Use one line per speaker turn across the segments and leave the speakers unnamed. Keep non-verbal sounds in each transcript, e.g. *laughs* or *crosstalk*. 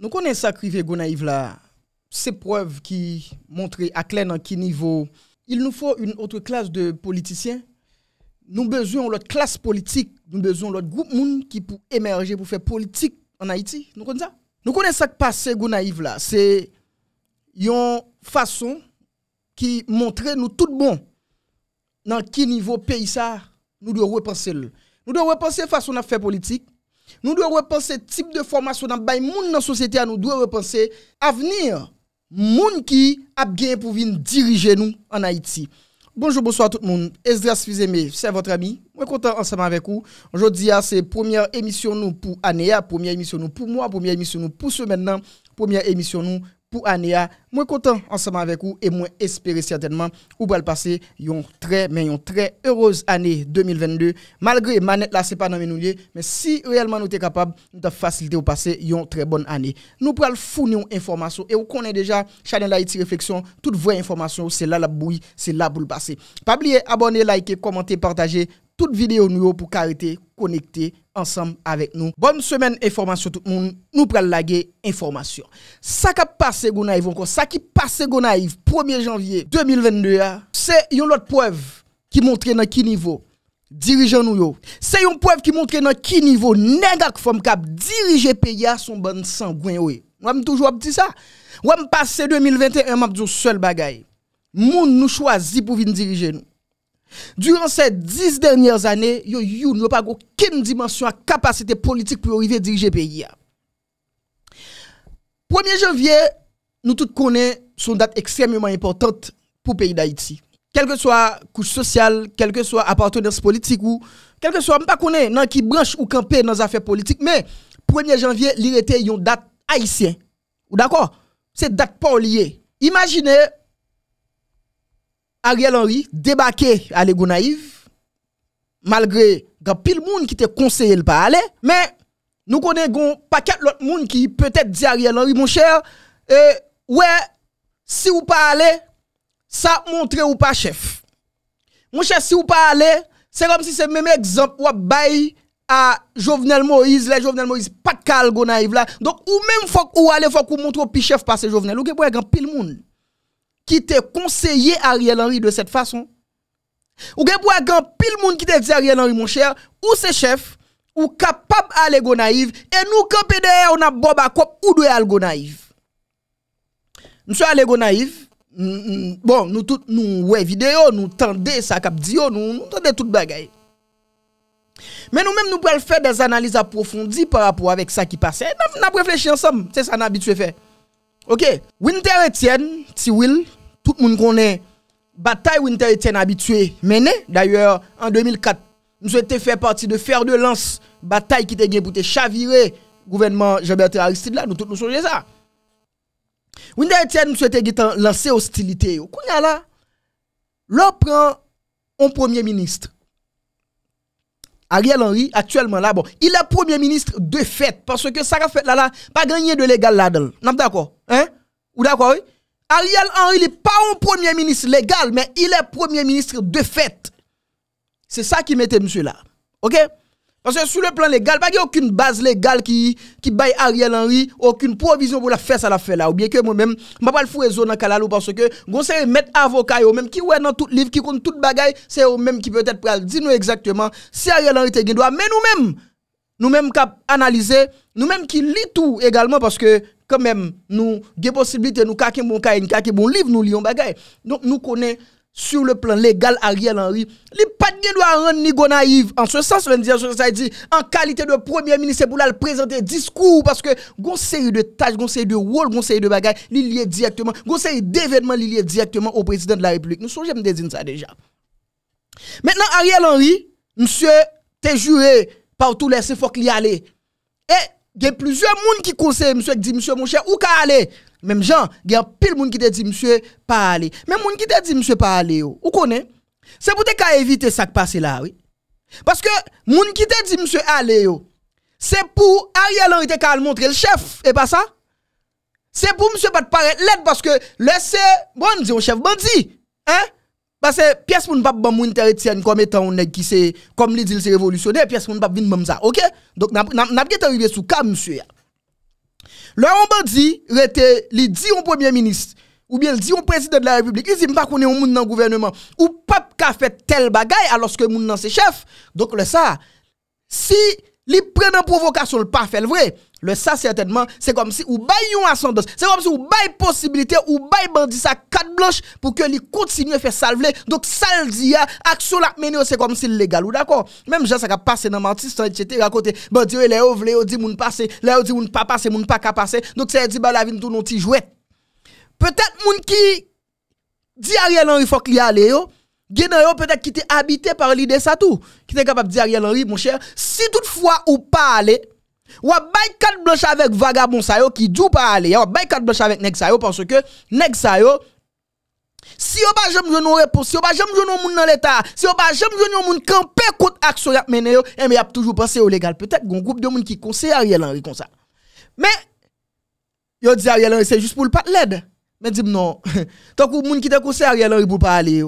Nou konen sa krive Gounaïv la, se preuve ki montre aklen nan ki nivou. Il nou fò un autre klas de politisyen. Nou bezon lòt klas politik, nou bezon lòt group moun ki pou emerje pou fè politik an Haiti, nou konen sa? Nou konen sa k passe Gounaïv la, se yon fason ki montre nou tout bon nan ki nivou pey sa, nou dò wè pense lò. Nou dò wè pense fason a fè politik. Nous devons repenser ce type de formation dans la société, nous devons repenser l'avenir. Moun qui a bien pour diriger nous en Haïti. Bonjour, bonsoir tout le monde. Esdras Fizeme, c'est votre ami. Moi content ensemble avec vous. Aujourd'hui, ah, c'est première émission nous pour la première émission nous pour moi, première émission nous pour ce maintenant, première émission nous pour année. Moi content ensemble avec vous et moi espérer certainement ou va passer une très mais très heureuse année 2022 malgré manette là n'est pas dans nous mais si réellement nous sommes capables de faciliter au passer une très bonne année. Nous pral fournir une information et vous connaissez déjà Chanel Haïti réflexion toute vraie information c'est là la bouille c'est là pour le passer. Pas abonner liker commenter partager toute vidéo nous pour carité connecter ensemble avec nous. Bonne semaine information tout le monde. Nous prenons la information. Ça qui passé Gonaïve encore, ça qui passé 1er janvier 2022 hein. c'est une autre preuve qui montre dans quel niveau dirigeant nous C'est une preuve qui montre dans quel niveau nèg femme cap diriger pays son bon sang. oui. Moi toujours dit ça. Moi passé 2021 m'a dit seul bagaille. Moun nous choisi pour venir diriger nous. Durant ces dix dernières années, yo you n'a pas aucune dimension à capacité politique pour arriver à diriger le pays. 1er janvier, nous tous connaissons son date extrêmement importante pour le pays d'Haïti. Quelle que soit couche sociale, quelle que soit appartenance politique ou quelle que soit, pas connaît dans qui branche ou camper dans les affaires politiques, mais 1er janvier, il était une date haïtienne. Ou d'accord? C'est date pas liée. Imaginez Ariel Henry débarqué à naïve, malgré grand pile monde qui te conseillé le pas aller, mais nous connaissons pas paquet l'autre monde qui peut-être dit Ariel Henry, mon cher, ouais, si vous pas aller, ça montre ou pas chef. Mon cher, si vous pas aller, c'est comme si c'est même exemple ou bail à Jovenel Moïse, là Jovenel Moïse, pas de calgo naïve là. Donc, ou même, faut ou aller, faut qu'on montre au chef passer Jovenel. Ou que pour un pile monde qui te conseillé Ariel Henry de cette façon. Ou bien pour un pile monde qui te dit Ariel Henry mon cher, ou ses chef, ou capable à go naïve et nous camper derrière on a bob à ou doit aller go naïve. Nous sommes allés go naïve. Bon, nous tout nous ouais vidéo, nous tendez ça cap dit nous nous tendez toute Mais nous-mêmes, nous pouvons faire des analyses approfondies par rapport avec ça qui passe. Nous réfléchi ensemble. C'est ça nous habitué faire. Ok, Winter Etienne, si Tiwil, tout le monde connaît bataille Winter Etienne habitué. Mené, d'ailleurs, en 2004, nous souhaitons faire partie de faire de lance, bataille qui était pour te chavirer gouvernement Jean-Bertrand Aristide là, nous tous nous songeons ça. Winter Etienne, nous souhaitons lancer hostilité. Kounya là, l'on prend un premier ministre Ariel Henry, actuellement là, bon, il est premier ministre de fait, parce que ça fait là, là, pas gagné de légal là-dedans. d'accord? Hein? Ou d'accord, oui? Ariel Henry n'est pas un premier ministre légal, mais il est premier ministre de fait. C'est ça qui mettait monsieur là. OK? Parce que sur le plan légal, il n'y a aucune base légale qui, qui baille Ariel Henry, aucune provision pour la faire ça la fait là. Ou bien que moi-même, je ne pas le fouer dans Kalalou parce que, sait mettre avocat même qui ouais dans tout livre, qui compte toute bagaille, c'est eux même qui peut-être pral dire nous exactement si Ariel Henry te droit. Mais nous-mêmes, nous-mêmes qui analyser, nous-mêmes qui lit tout également parce que, quand même, nous, des possibilités, nous, kake bon bon livre, nous lions bagaille. Donc, nous connaissons sur le plan légal, Ariel Henry, il pas de doit rendre Nigo naïve. En ce sens, ça dit, en qualité de premier ministre, pour le présenter discours, parce que, conseil de tâches, conseil de rôle, conseil de bagages, il est directement, d'événements, série d'événements liés directement au président de la République. Nous sommes jamais dire ça déjà. Maintenant, Ariel Henry, monsieur, t'es juré par tous les il faut qu'il y aller. Et, il y a plusieurs monde qui conseillent, monsieur, qui dit, monsieur, mon cher, où qu'à aller? Même Jean, il y a pile monde qui te dit monsieur pas aller. Même monde qui te dit monsieur pas aller Vous connaissez C'est pour te éviter ça qui passe là, oui. Parce que monde qui te dit monsieur aller c'est pour Ariel Henry te montrer le chef et pas ça. C'est pour monsieur pas paraître l'aide parce que laissez bon on dit au chef bandit. Hein parce que pièce pour ne pas bon moun comme étant un qui c'est comme lui dit c'est révolutionnaire, pièce pour ne pas venir ça. OK Donc n'a n'a arrivé sous cas monsieur. Le on bandit, li dit au premier ministre, ou bien il dit au président de la République, il dit, pas qu'on est un monde dans le gouvernement, ou pas qu'a fait tel bagaille alors que monde ses chef. Donc, le ça, si Li pren nan provokasyon l pa fe l vre. Le sa certainman, se kom si ou bay yon asandos. Se kom si ou bay posibilite, ou bay bandisa kat blanche pou ke li kontinye fe sal vle. Dok sal diya, aksyon la menyo, se kom si legal ou dako. Mem jen sa ka pase nan mantis, sa yon chete rakote. Bon diwe, le yo vle, yo di moun pase, le yo di moun pa pase, moun pa ka pase. Dok se yon di ba la vin tou non ti jwe. Petet moun ki di a realan yon fok li a le yo. yo peut-être qui était habité par l'idée ça tout. Qui était capable de dire Ariel Henry, mon cher, si toutefois ou pas aller, ou a bay carte blanche avec vagabond ça yo qui dou pas aller. Hein, ou a bay carte blanche avec nèg sa parce que nèg sa yo si on pas jamais une réponse, si on pas jamais un monde dans l'état, si on pas jamais un monde camper contre action y a mené, et eh, mais y a toujours pensé au légal. Peut-être un groupe de monde qui conseille Ariel Henry comme ça. Mais yo dit Ariel Henry c'est juste pour le pas l'aide. Mais dis non. *laughs* Tant que monde qui te conseillé Ariel Henry pour pas aller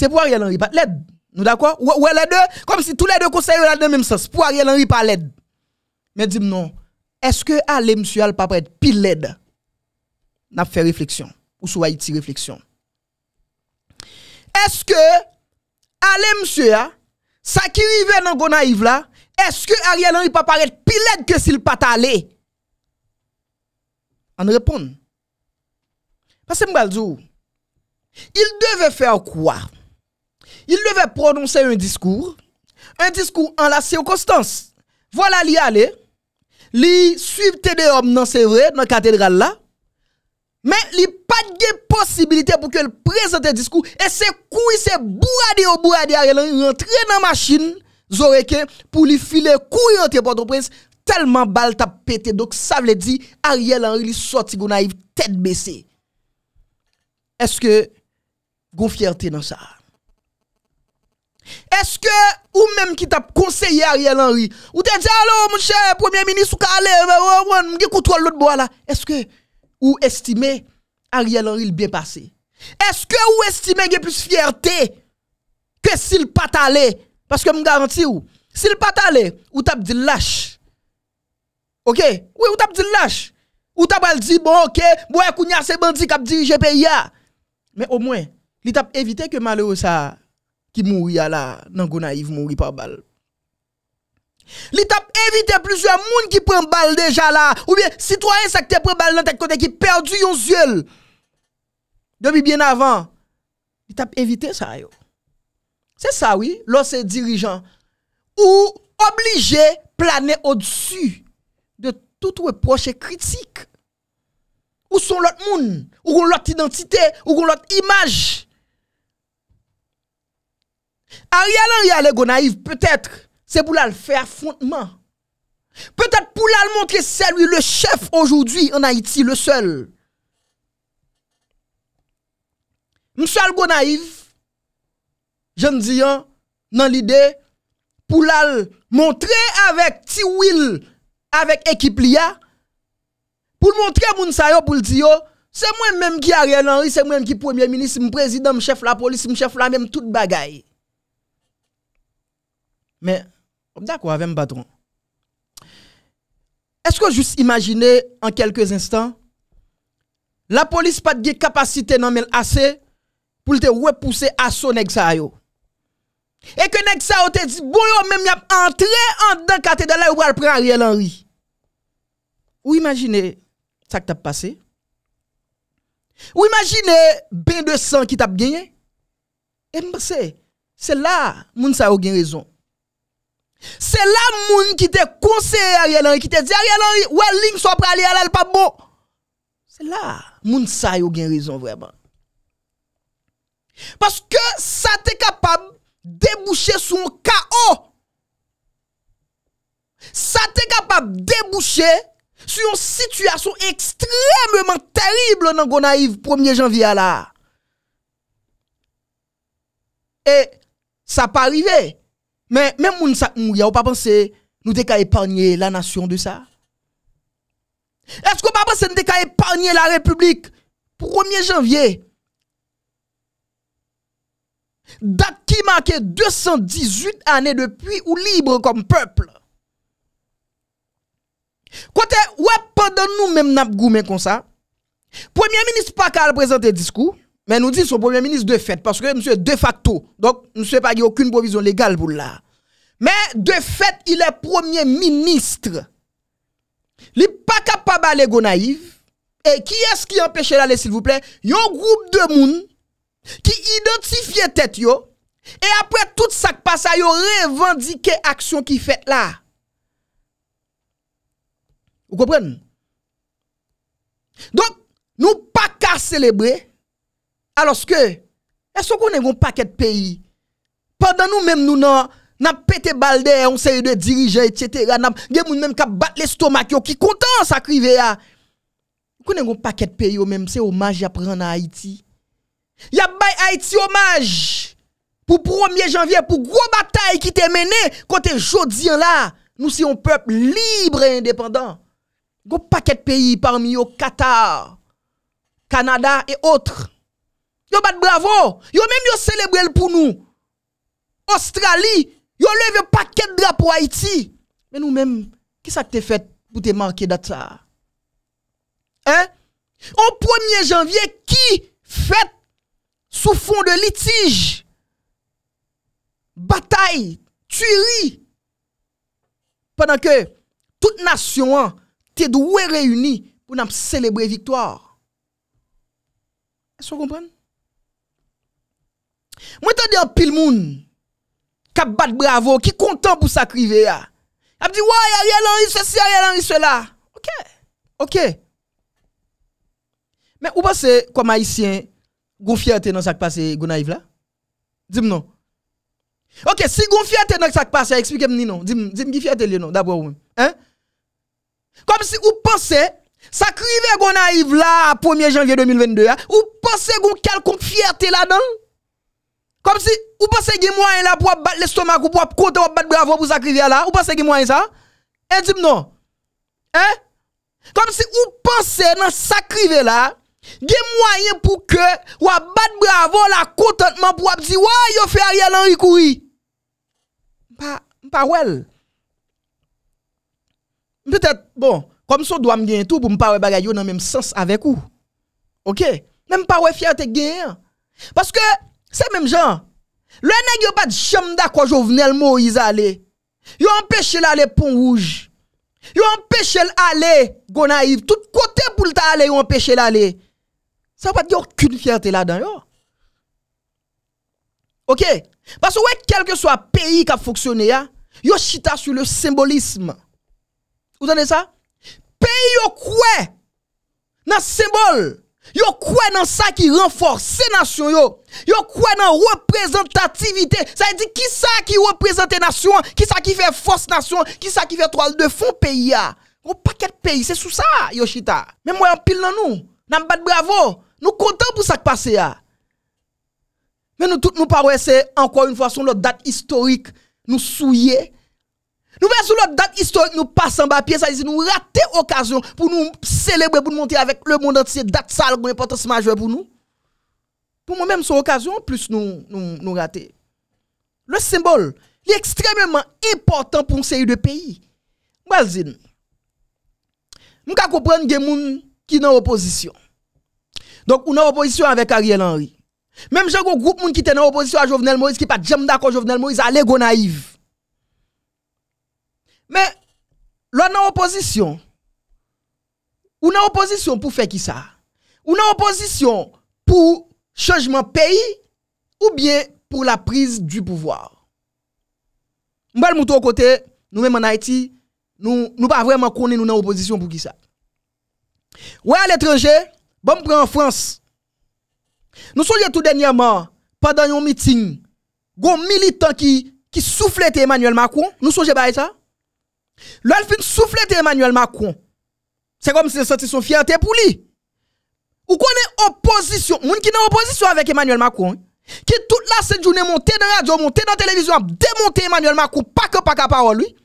c'est pour Ariel Henry, pas l'aide. Nous d'accord Ou, les deux, comme si tous les deux conseillers ont le même sens. Pour Ariel Henry, pas l'aide. Mais dis-moi non, est-ce que aller monsieur al pas être pile l'aide N'a fait réflexion. Ou sur Haïti réflexion. Est-ce que aller monsieur hein, ça qui arrive dans Gonaïve là, est-ce que Ariel Henry pas paraître pile l'aide que s'il pas allé On répond. Parce que dis il devait faire quoi il devait prononcer un discours, un discours en la circonstance. Voilà il allait. Il suivait suivent hommes dans c'est vrai dans cathédrale là. Mais il n'y a pas de possibilité pour qu'il présente un discours. Et c'est couille, c'est bourradé au bourradé. Hein. Il rentre dans la machine, Zoreke, pour lui filer courant entre Port-au-Prince, tellement balle t'a pété. Donc ça veut dire, Ariel Henry sorti naïve tête baissée. Est-ce que, gon fierté dans ça? Est-ce que ou même qui t'a conseillé Ariel Henry, ou t'a dit allô mon cher premier ministre ou calé, qui contrôle l'autre bois là, est-ce que ou estimez Ariel Henry le bien passé? Est-ce que ou estimez qu'il plus fierté que s'il pas allé parce que me garantis ou s'il pas allé ou t'as dit lâche. OK? Oui, ou t'as dit lâche. Ou t'as dit bon OK, bon kounya c'est bandit qui a dirigé pays Mais au moins, il t'a évité que malheureux ça qui mourit à la, nan naïf mourit par balle. Li évite plusieurs moun qui prennent balle déjà là, ou bien citoyen sa qui prennent balle dans ta côté qui perdu yon yeux. Depuis bien avant, li tap évité ça yo. C'est ça oui, lorsque dirigeant ou obligé planer au-dessus de tout reproche et critique. Ou sont l'autre moun, ou l'autre identité, ou l'autre image. Ariel Henry est naïf, peut-être, c'est pour le faire affrontement Peut-être pour la montrer c'est lui le chef aujourd'hui en Haïti, le seul. Monsieur Algo naïf, je me dis, dans l'idée, pour la montrer avec T-Will, avec équipe Pour pour montrer à Mounsayo, pour dire, c'est moi-même qui Ariel Henry, c'est moi-même qui premier ministre, mon président, mon chef la police, mon chef la même toute bagaille. Mais, d'accord avec mon patron. Est-ce que juste imaginez en quelques instants, la police pas de capacité non mais assez pour te repousser à son ça Et que nèg ça te dit bon yo même y entré en dedans cathédrale ou pris Ariel Henry. Vous imaginez ça qui t'a passé. Vous imaginez bien de sang qui t'a gagné. Et c'est là moun ça a raison. Se la bon. moun ki te konseye a riyalan Ki te di a riyalan Ouè ling so pra li alal pa bo Se la moun sayo gen rizon vreman Paske sa te kapab Debouche sou yon kao Sa te kapab debouche Sou yon situasyon Ekstremement terible Nangona yiv 1 janvi ala E sa pa rivey Mais même moun sa mouya, ou pas que nous devons épargner la nation de ça? Est-ce qu'on pas que nous te épargner la République 1er janvier? Date qui marque 218 années depuis ou libre comme peuple. Quand Côté ouais pendant nous même n'a comme ça. Premier ministre pas présenté présenter discours. Mais nous dit son premier ministre de fait, parce que monsieur de facto. Donc, monsieur pas aucune provision légale pour là. Mais de fait, il est premier ministre. Il n'est pas capable d'aller naïf. Et qui est-ce qui empêche l'aller, s'il vous plaît? Il y a un groupe de monde qui identifie tête Et après tout ça qui passe, yo revendiqué action qui fait là. Vous comprenez? Donc, nous pas qu'à célébrer alors que, est-ce qu'on est un paquet de pays? Pendant nous-mêmes, nous n'avons n'a pété balde, on série de dirigeants, etc. N'a même qui battent l'estomac, qui content ça crivé ah. On Vous un paquet de pays, même c'est hommage à prendre à Haïti. Y a un Haïti hommage pour 1er janvier, pour gros bataille qui t'est menée, côté Jodien là, nous sommes un peuple libre et indépendant. Un paquet de pays parmi eux, Qatar, Canada et autres. Yo bat bravo. Yo même yo célébré pour nous. Australie, yo levé paquet de pour Haïti. Mais nous même, qui ça que t'es fait pour te marquer de ça? Hein? Au 1er janvier, qui fait sous fond de litige, bataille, tuerie, pendant que toute nation t'est doué réunie pour nous célébrer victoire. Est-ce que vous comprenez? Moi tande en pile moun qui bat bravo, qui content pour sa crivé a. A dit ouais, Ariel Henry ceci, Ariel Henry cela. OK. OK. Mais ou pensez comme haïtien gon fierté dans ce qui passé gon là Dis-moi non. OK, si gon fierté dans ce qui passé, expliquez-moi non. Dis-moi dis qui fierté non d'abord Hein Comme si ou pensez ça crive gon naïve là 1er janvier 2022, hein? ou pensez gon quelconque fierté là-dedans comme si, ou pensez que moyen là pour battre l'estomac ou pour compter ou battre bravo pour sacrifier là, ou pensez que moyen ça? Et eh, dis non. Hein? Comme si ou pensez dans sacrifier là, il y a moyen pour que ou battre bravo la contentement pour dire ouais, yo fait Ariel Henry courir. Pas pas well. Peut-être bon, comme ça doit me gagner tout pour me pas bagaille dans même sens avec vous. OK? Même pas ouais fierté gagner. Parce que c'est même genre. Le nèg yon pas de chambre d'accord Jovenel Moïse aller. Yon empêché l'aller pont rouge. Yon empêché l'aller Gonaïve tout côté pour aller, yon empêché l'aller. Ça pas de aucune fierté là-dedans OK Parce que quel que soit le pays qui a fonctionné yo chita sur le symbolisme. Vous entendez ça Pays yon croit dans symbole. Yo croit dans ça qui renforce nation yo. Yo croit dans représentativité. Ça veut dire qui ça qui représente nation, qui ça qui fait force nation, qui ça qui fait toile de fond pays a. On pas de pays, c'est sous ça Yoshita. Mais moi en pile dans nous. N'a pas bravo. Nous content pour ça qui passé a. Mais nous tout nous pas c'est encore une fois son notre date historique nous souiller nous mettons notre l'autre date historique, nous passons en bas pied, ça nous rater l'occasion pour nous célébrer, pour nous montrer avec le monde entier, date sale, une importance majeure pour nous. Pour moi-même, c'est occasion, plus nous, nous, nous rater. Le symbole, est extrêmement important pour une série de pays. Nous je dis, comprendre des gens qui sont en opposition. Donc, on sommes en opposition avec Ariel Henry. Même si un groupe qui est en opposition à Jovenel Moïse, qui n'est pas d'accord avec Jovenel Moïse, allez go naïve. Mais, l'on a opposition. On a opposition pour faire qui ça? Ou opposition pour changement pays ou bien pour la prise du pouvoir. M'bal mouton côté, nous-mêmes en Haïti, nous nous pas vraiment qu'on nous en opposition pour qui ça. Ouais à l'étranger, bon prend en France. Nous sommes tout dernièrement pendant un meeting, un militant qui qui soufflait Emmanuel Macron, nous songeons pas ça. Lòl finit de Emmanuel Macron. C'est comme si s'il sentit son fierté pour lui. Ou connaît opposition, moun qui n'est opposition avec Emmanuel Macron, qui toute la cette journée monte dans la radio, monté dans la télévision, démonte Emmanuel Macron, pas que pas parole lui.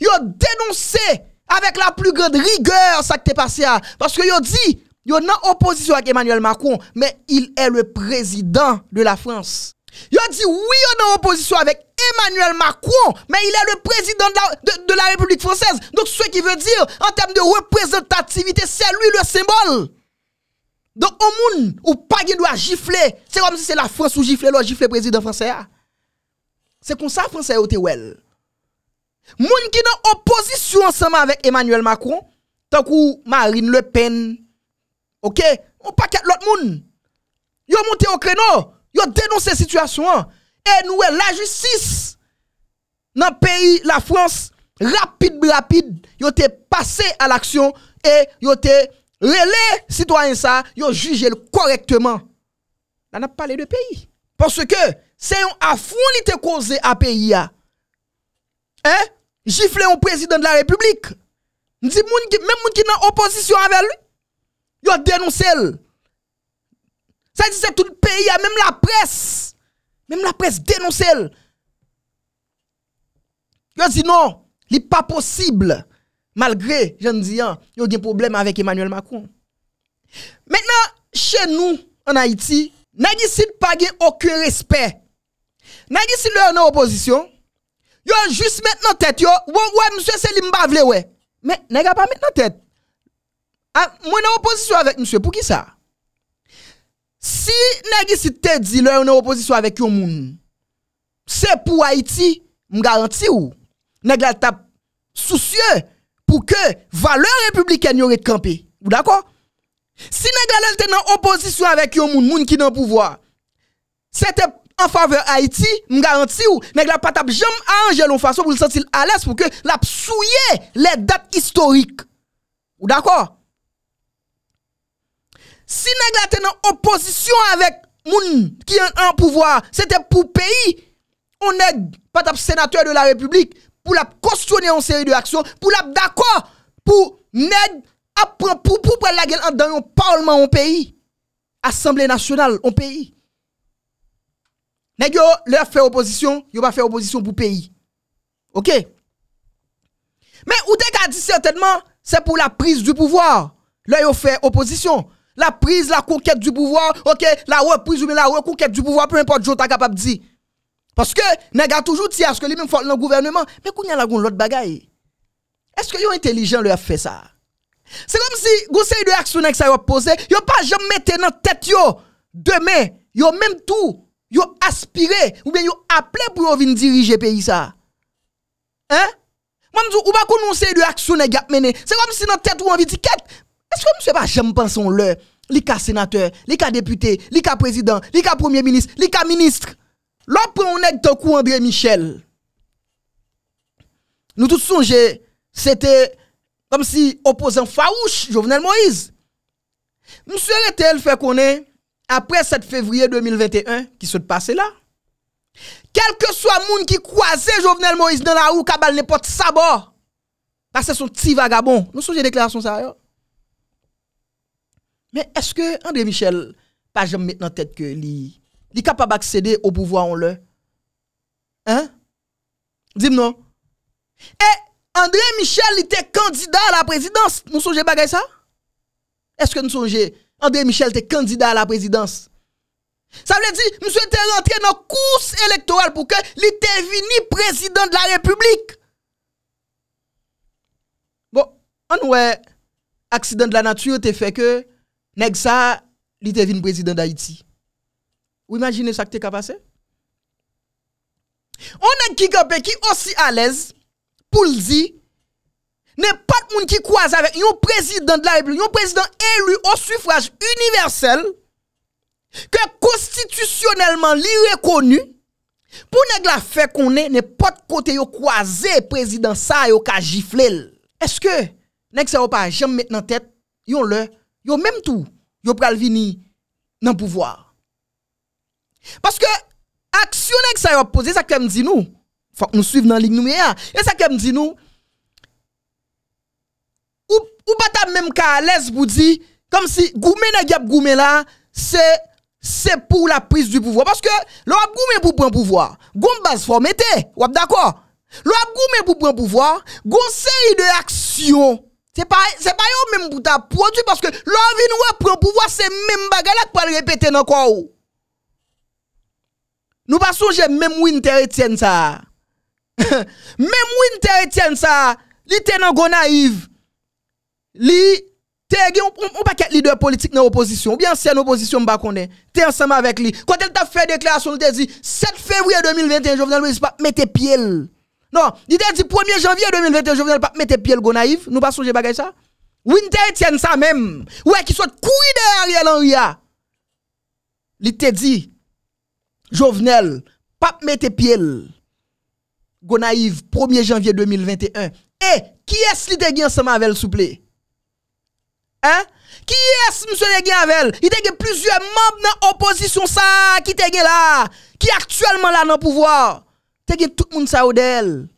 Yo dénoncé avec la plus grande rigueur ça qui est passé parce que yo dit, yo en opposition avec Emmanuel Macron, mais il est le président de la France a dit oui, on est en opposition avec Emmanuel Macron, mais il est le président de la, République française. Donc, ce qui veut dire, en termes de représentativité, c'est lui le symbole. Donc, au monde, ou pas qui doit gifler, c'est comme si c'est la France ou gifler, le gifler président français. Ah. C'est comme ça, français, au Tewel. Moun qui est en opposition ensemble avec Emmanuel Macron, tant que Marine Le Pen, ok, on pas l'autre monde. Yo monté au créneau. Yo dénoncé situation hein. et nous la justice dans le pays la France rapide rapide y te passé à l'action et yo te les citoyen ça ont jugé correctement. Là n'a parlé de pays parce que c'est un affront qui causé à pays hein. hein? Gifler un président de la République. même ceux qui dans opposition avec lui. Yo dénoncé ça dit c'est tout le pays, même la presse. Même la presse dénonce elle. Yo dit non, n'est pas possible. Malgré, je dis, il hein, y a des problèmes avec Emmanuel Macron. Maintenant, chez nous, en Haïti, n'a pas aucun respect. N'a dit en opposition. Yo juste maintenant tête yo, ouais, ouais monsieur c'est Bavle ouais. Mais n'a pas maintenant tête. Ah, moi en opposition avec monsieur, pour qui ça? Si negi si te di lè ou nan e oposisyon avèk yon moun, se pou Haiti, m garanti ou, negi lè tap soucie pou ke valeur republiken yon ret kampe, ou d'akò? Si negi lè lè te nan oposisyon avèk yon moun, moun ki nan pouvoi, se te en faveur Haiti, m garanti ou, negi lè patap jem anje loun fason pou lè sentil ales pou ke lè ap souye lè dat istorik, ou d'akò? Si neg la tenen oposisyon avèk moun ki yon an pouvoar, se te pou peyi, on neg patap senatèr de la republik pou lap konstronè yon seri de aksyon, pou lap d'akwa, pou neg ap prou prou prè la gen an dan yon parlman yon peyi, Assemble National yon peyi. Neg yo lè fè oposisyon, yo pa fè oposisyon pou peyi. Ok? Men ou dek a di sètenman, se pou la pris du pouvoar, lè yo fè oposisyon, La prise, la conquête du pouvoir, ok, la reprise ou la reconquête du pouvoir, peu importe, je suis capable de dire. Parce que, nest toujours dit à ce que lui-même fait le gouvernement, mais qu'on y a l'autre bagaille. Est-ce que ont intelligent le fait ça? C'est comme si, conseil de action que ça a posé, yon pas jamais mettre dans tête yo, demain, yon même tout, yon aspiré, ou bien yon appelé pour venir diriger pays ça. Hein? Moi, je dis, ou pas qu'on conseil de action nest mené. C'est comme si dans tête ou envie dit, est-ce que monsieur pas jamais pensé l'heure, les ka sénateur, li ka député, li président, li premier ministre, li ka ministre. L'autre est de coup André Michel. Nous tous songez, c'était comme si opposant farouche Jovenel Moïse. Monsieur Retel fait qu'on est après 7 février 2021 qui se passe là. Quel que soit le monde qui croise Jovenel Moïse dans la rue, kabal n'importe sabot. Parce que son petit vagabond. Nous songez déclaration ça. Yo. Men, eske André Michel pa jom met nan tet ke li kapab ak sede ou pouvoan le? Hein? Dime nou. Eh, André Michel li te kandida la prezidans. Mou sonje bagay sa? Eske mou sonje André Michel te kandida la prezidans? Sa vle di, mou sou ete rentre nan kous elektoral pou ke li te vini prezidans de la republik. Bon, an nou e aksidant de la natu yo te fe ke Nèg ça, il était venu président d'Haïti. Vous imaginez ça qui s'est passé? On a qui qui aussi à l'aise pour le dire n'est pas de monde qui croise avec un président de la République, un président élu au suffrage universel, que constitutionnellement li reconnu, pour ne la fait qu'on est, pas de côté yo croisé président ça yo ka giflé. Est-ce que, nèg ça ou pas, met mettre en tête, yon le, yo menm tou, yo pral vini nan pouvoar. Paske, aksyon ek sa yon pose, e sa kem di nou, fok nou suiv nan lig nou me a, e sa kem di nou, ou batam menm ka a lesbou di, kom si goume nan gyap goume la, se, se pou la pris du pouvoar. Paske, lor ap goume pou pran pouvoar, goun bas formete, wap dakwa. Lor ap goume pou pran pouvoar, goun se yi de aksyon, Se pa yo menm pou ta prodwi, paske lò avin wè pou wase menm bagalak pou al repete nan kwa ou. Nou pa souje menm win teri tjen sa. *laughs* Menm win teri tjen sa, li ten an gwa naiv. Li, te e gen, ou pa ket lider politik nan oposisyon, ou bien sen oposisyon mba konde, te ansam avèk li. Kwa tel ta fè deklaasyon, li te zi, 7 fevriye 2021, jo vnen lwè zi pa, mette piel. Non, il t'a dit 1er janvier 2021, Jovenel, Pap pas mettre pied le naïf, nous pas songer bagay ça. Winter dit ça même. Ouais, qui soit couille derrière Ariel Henry. Ah. Il te dit Jovenel, pas mettre pied naïf, 1er janvier 2021. Eh, qui est-ce qui te ensemble avec le souple? Hein? Qui est-ce monsieur te avec Il te plusieurs membres dans l'opposition ça qui te là, qui actuellement là dans le pouvoir. T'as gen tout monde sa ou d'elle.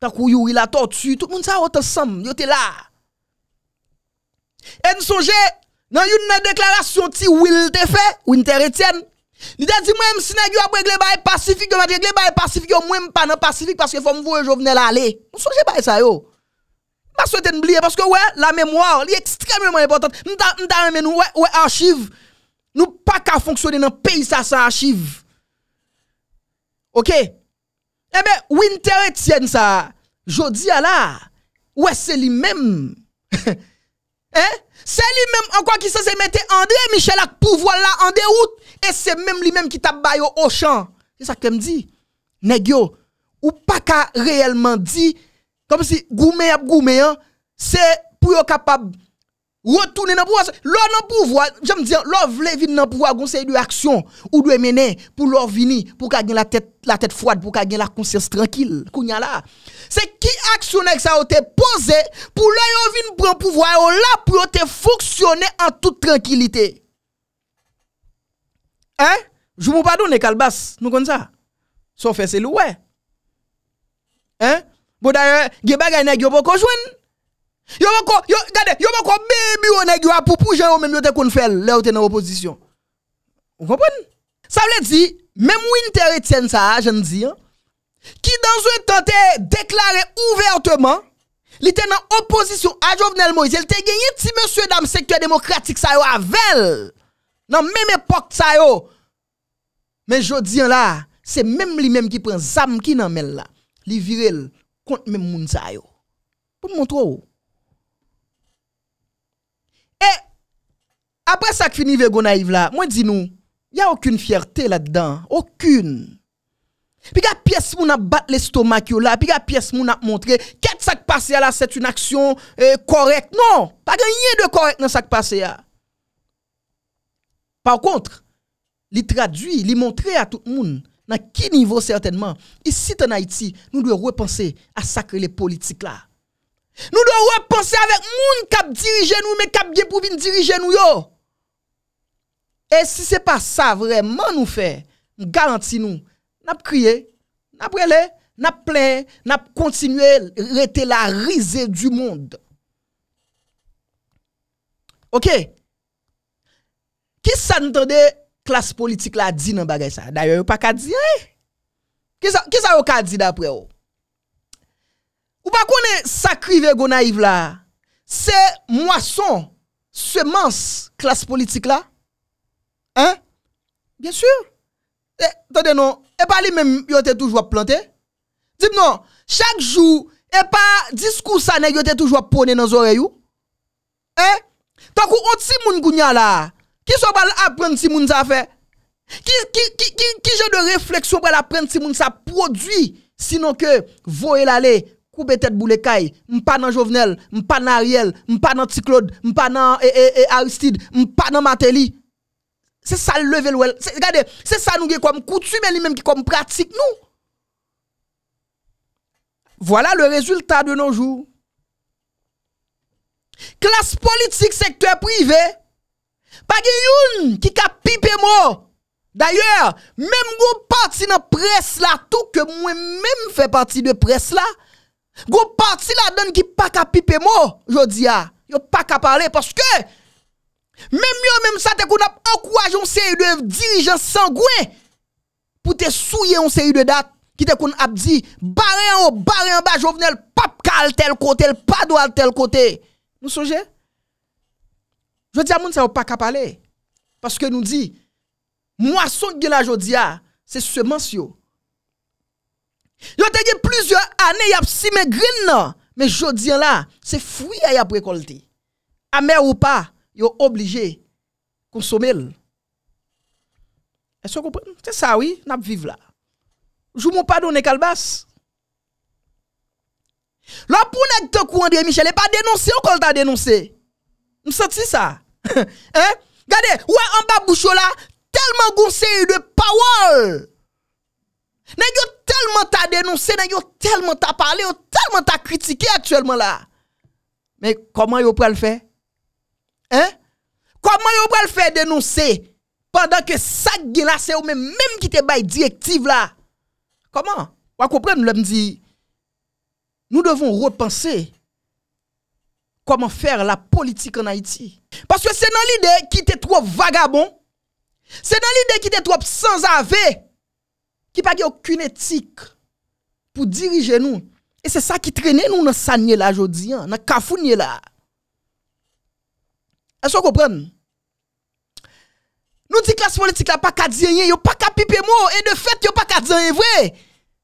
Takou you, il a tortue, tout moun sa ou te sam, yo te Et nous songe, dans une déclaration ti Will te fait, Winter Etienne, il a dit, moi, si nous avons réglé le Pacifique, nous avons réglé le Pacifique, moi, je pas dans le Pacifique parce que faut me voir, je venais aller. On songez pas ça, yo. Je ne souhaite oublier parce que, ouais, la mémoire, est extrêmement importante. Nous avons nous, ouais, ouais, archives. Nous pas qu'à fonctionner dans le pays, ça, ça archive. OK Eh bien, Winter Etienne, ça, jodi à la, ouais, c'est lui-même. *laughs* hein? C'est lui-même en quoi qui s'est mette André Michel à pouvoir là en déroute. Et c'est même lui-même qui t'a baillé au champ. C'est ça que me dit. Negyo, ou pas qu'à réellement dit, comme si goumé ap goumé, hein, c'est pour capable Retourner dans le pouvoir. le pouvoir, j'aime dire, l'on vle venir dans le pouvoir, conseil de action, ou de mener pour leur venir, pour gagner la tête, la tête froide, pour ait la conscience tranquille. C'est qui actionne que ça a été posé pour l'on venir prendre le pouvoir, là, pour te fonctionner en toute tranquillité. Hein? Je vous pardonne, Calbas, nous comme ça. Sauf que c'est loué. Hein? Bon d'ailleurs, il y a des choses qui Yo mako, yo, gade, yo mako baby ou nèg yo a pour ou même yo te kon fèl ou te nan opposition. Vous comprenez Ça veut dire même Winter et ça, je ne dis hein, qui dans un temps déclaré ouvertement il était en opposition à Jovenel Moïse. Il était gagné si monsieur dans le secteur démocratique ça yo avel. Dans même époque ça yo. Mais je dis hein, là, c'est même lui-même qui prend zam qui nan là. Li vire contre même moun ça yo. Pour montrer Après ça, finit Vego Naïve là, moi dis nous, il n'y a aucune fierté là-dedans. Aucune. Puis la pièce moun a battu l'estomac là, puis la pièce moun a montré, qu'est-ce qui passé là, c'est une action euh, correcte. Non, pas rien de correct dans ce qui passé là. Par contre, il traduit, il montre à tout le monde, dans quel niveau certainement, ici en Haïti, nous devons repenser à sacrer les politiques là. Nous devons repenser avec moun qui dirigé nous, mais qui bien pour venir diriger nous yo. Et si ce n'est pas ça vraiment nous faire, garantis nous, nous crié, nous prélé, nous plein, nous continué à la risée du monde. OK Qui La classe politique la dit dans le ça D'ailleurs, pas qu'à dire. Hein? Qui est-ce que ça avez dit d'après vous Ou pas qu'on est crivé go là. C'est moisson, semence classe politique là. Hein? Bien sûr. Et, eh, attendez, non. Et pas lui-même, yote toujours planté. dis non, chaque jour, et pas discours ça, il toujours poné dans les oreilles. Hein? Tant qu'on ti moun là, qui soit pas apprendre si moun ça fait? Qui, qui, qui, qui, genre de réflexion pour apprendre si moun ça produit? Sinon que, voyez l'aller, coupe tête boule caille, m'pa dans Jovenel, m'pa dans Ariel, m'pa dans Ticlaude, m'pa dans eh, eh, Aristide, m'pa dans Matéli. C'est ça le level Regardez, c'est ça nous comme coutume et lui-même qui comme pratique nous. Voilà le résultat de nos jours. Classe politique, secteur privé, pas de qui a pipe moi. D'ailleurs, même gros parti dans presse là, tout que moi-même fait partie de presse là, gros parti là donne qui pas qu'à moi, mot, dis. a. Yo pas qu'à parler parce que Mèm yo mèm sa te koun ap akouaj On se yi dwe dirijan sangwen Pou te souye on se yi dwe dat Ki te koun ap di Baryan o, baryan ba, jovenel Pap ka al tel kote, el padou al tel kote Nou sonje? Jodia moun se yo pa kap ale Paske nou di Mou ason gila jodia Se seman syo Yo te gil plizyo ane Yap si me grin nan Me jodia la se fwi a yap wekolti A mer ou pa yo obligé consommer. Est-ce que vous comprenez C'est ça, oui, nous vivons là. Je ne pas donner calbas. Là, pour de te cou André Michel, il n'est pas dénoncé, on t'a dénoncé. Vous senti ça. *laughs* hein? Regardez, ouais, en bas bouchon là, tellement conseil de parole. a tellement t'a dénoncé, a tellement t'a parlé, tellement t'a critiqué actuellement là. Mais comment vous pouvez le faire Koman yo pral fè denonsè Pendan ke sak gen la se ou Men mèm ki te bay direktive la Koman, wakopren nou lèm di Nou devon repansè Koman fè la politik an Haiti Paske se nan lide ki te trope vagabon Se nan lide ki te trope sans ave Ki pa ge okun etik Pou dirije nou E se sa ki trenè nou nan san nye la jodi Nan kafou nye la Est-ce que vous Nous disons que la classe politique n'a pas qu'à dire rien, pas qu'à piper mot, et de fait, n'a pas qu'à dire vrai.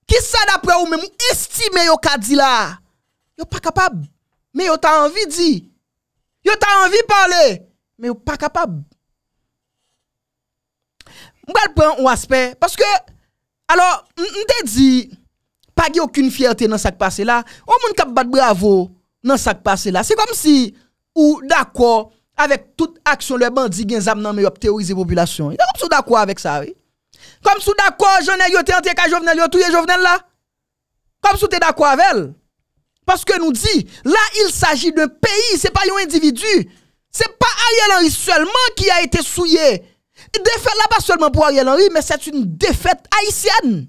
Qui ça d'après vous même estimez yo a dit là Yo pas capable. Mais yo t'a envie de dire. Yo t'a envie de parler, mais yo pas capable. vais prendre un aspect parce que alors m'te dit pas aucune fierté dans ce qui passé là. Au monde qui bat bravo dans ce qui passé là. C'est comme si ou d'accord avec toute action, le bandit gen zam nan me yop terrorise population. Il comme sou d'accord avec ça, oui. Comme sou d'accord, j'en ai yoté entre ka Jovenel, yo touye Jovenel là. Comme sou d'accord avec elle. Parce que nous dit, là, il s'agit d'un pays, c'est pas un individu. C'est pas Ariel Henry seulement qui a été souillé. Défaite là, pas seulement pour Ariel Henry, mais c'est une défaite haïtienne.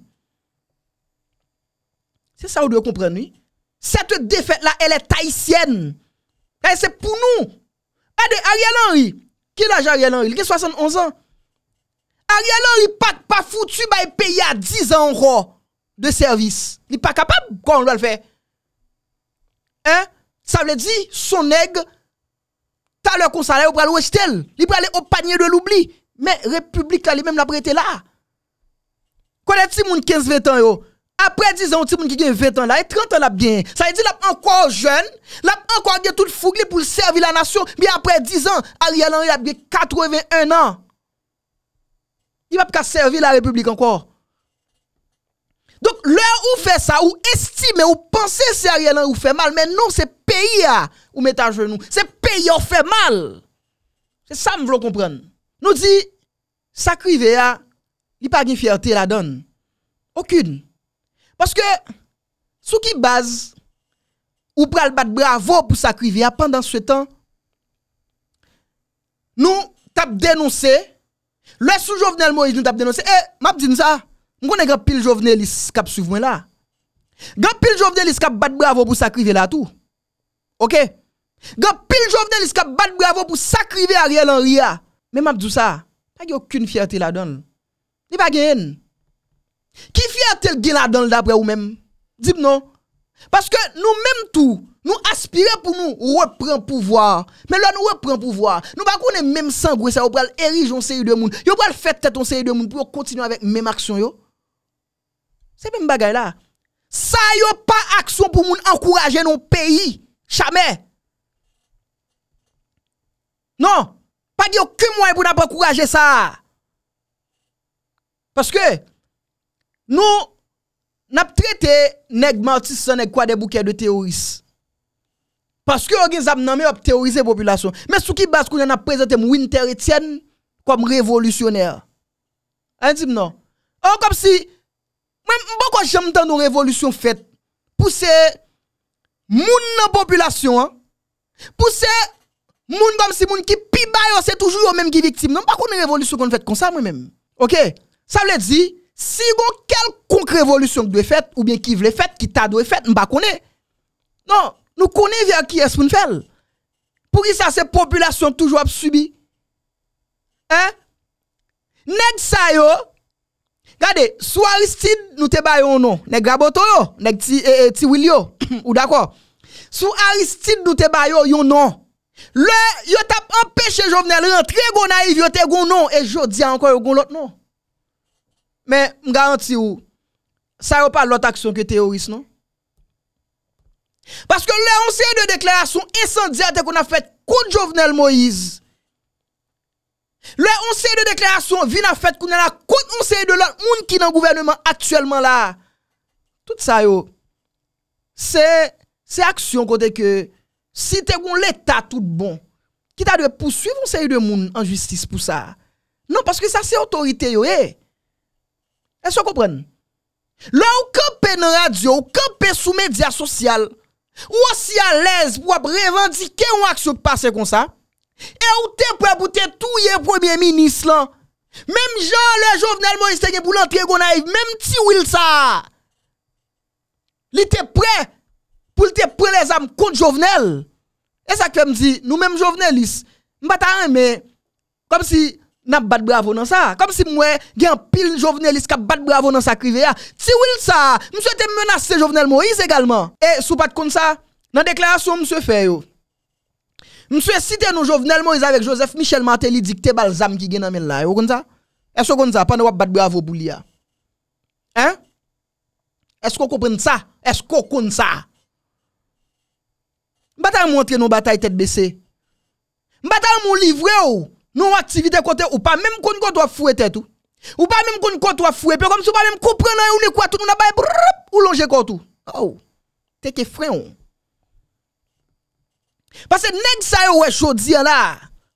C'est ça, vous devez comprendre, oui. Cette défaite là, elle est haïtienne. C'est pour nous. Regardez ah, Ariel Henry. Qui est Ariel Henry? Il a 71 ans. Ariel Henry pas pas foutu bah, il payer à 10 ans encore de service. Il n'est pas capable quoi on doit le faire. Hein? Ça veut dire son nègre t'as leur salaire pour aller rejeter. Il peut aller au panier de l'oubli. Mais République lui-même l'a prêté là. est il moun 15-20 ans yo? Après 10 ans, petit monde qui a 20 ans là, et 30 ans là bien. Ça veut dire qu'il encore jeune, il a encore tout le fougue pour servir la nation. Mais après 10 ans, Ariel Henry a 81 ans. Il va pas servir la République encore. Donc, l'heure où fait ça, ou estime, ou pensez c'est Ariel Henry ou fait mal, mais non, c'est pays ah, où met à genoux. C'est pays qui fait mal. C'est ça que je veux comprendre. Nous dit, sacrivé, ah, il n'y a pas de fierté la donne. Aucune. Paske sou ki baz ou pral bat bravo pou sakrive ya pandan sou etan, nou tap denonse, le sou jovenel mou is nou tap denonse, e map din sa, mwen konen gen pil jovenel is kap suvwen la. Gen pil jovenel is kap bat bravo pou sakrive la tou. Ok? Gen pil jovenel is kap bat bravo pou sakrive a riel an ria. Men map din sa, pa gen okun fiyate la don. Ni pa gen en. Qui tel tel là dedans d'après ou même dis-moi non. Parce que nous-mêmes tout, nous aspirons pour nous reprendre pouvoir. Mais là, nous le pouvoir. Nous ne pouvons pas même sang, ça, on va ériger un série de monde. vous pas faire tête un série de monde pour continuer avec même action. Yo. C'est même bagaille là. Ça, a pas action pour nous encourager nos pays. Jamais. Non. Pas de aucun moyen pour nous encourager ça. Parce que, nous, nous traité les Martis et quoi des bouquets de terroristes. Parce que les gens ont terrorisé la population. Mais ceux qui base qu'on a présenté Winter et Etienne comme révolutionnaire? Hein, dit non. Oh, comme si, même beaucoup j'aime dans nos révolutions faites pour ces gens dans la population, pour ces gens comme si, qui pibaillent, c'est toujours eux-mêmes qui victimes. Non, pas qu'on a une révolution qu'on fait comme ça, moi-même. OK? Ça veut dire. Si vous quelconque révolution qui doit faire, ou bien qui veut faire, qui t'a doit faire, nous ne connaissons Non, nous connaissons vers qui est-ce qu'on fait. Pour qui ça, ces populations toujours subi. Hein? Nèg sa yo, regardez, soit Aristide, nous te baillons non. Nèg Raboto yo, nèg ti, eh, eh ti Willio, *coughs* ou d'accord? Sous Aristide, nous te baillons yon non. Le, yo tap empêche Jovenel rentrer, gon naïf, yo te gon non, et je dis encore, yon gon l'autre non. Men, m garanti ou, sa yo pa lot aksyon ke teoris, non? Paske le onseye de deklarasyon esan diya te kon a fet kon jovenel Moïse. Le onseye de deklarasyon vin a fet kon an a kon onseye de loun moun ki nan gouvernement atyèlman la. Tout sa yo, se aksyon kote ke si te kon l'Etat tout bon, ki ta de pou suyv onseye de moun an justice pou sa. Non, paske sa se otorite yo, ee. Eh. E se kompren? La ou kape nan radyo, ou kape sou media sosyal, ou asya lez pou ap revan di ken wak se pase kon sa, e ou te pre pou te touye premier minis lan, mem jan le jovenel moun iste gen pou lantre kon aive, mem ti wil sa. Li te pre pou li te pre le zam kont jovenel. E sa kem di nou mem jovenelis, mbata anme, kom si... Na bat bravo nan sa. Kom si mwen gen pil jovenelis ka bat bravo nan sa krive ya. Ti wil sa. Mwen se te menas se jovenel Moïse egalman. E sou pat kon sa. Nan deklarasyon mwen se fe yo. Mwen se site nou jovenel Moïse avek Joseph Michel Martelly dikte balsam ki gen nan men la. Yo e, kon sa. E sou kon sa. Pan wap bat bravo bou li ya. Hein. E skon kon sa. E skon kon sa. Mwen se te mwen mwentre nou batay tet bese. Mwen se te mwen livre yo. Nou aktivite kote ou pa mèm koun kout wafou e tet ou. Ou pa mèm koun kout wafou e, pe kom si ou pa mèm koupre nan yon e kwa tout, nou nan bay brrp, ou lonje kout ou. Ou, teke fwen ou. Pase neg sa yon we chodzien la,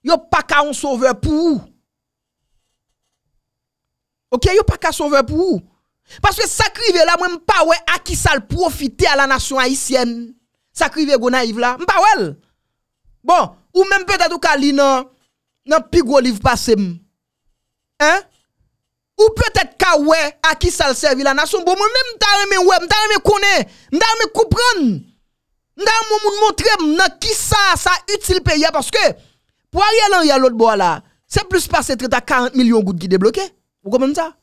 yo pa ka un sove pou ou. Ok, yo pa ka sove pou ou. Pase sakrive la mwen pa we akisal profite a la nasyon haisyen. Sakrive go naiv la, mwen pa wel. Bon, ou mèm peta do kalina ou, nan plus gros livre passé hein ou peut-être qu'à ouais à qui ça le servi la nation bon moi même t'a remé ouais m'ta remé connaît m'ta remé comprendre m'ta remé montrer nan qui ça ça utile pays parce que pour Ariel a l'autre bois là c'est plus passé 30 à 40 millions gouttes qui débloqué vous comprenez ça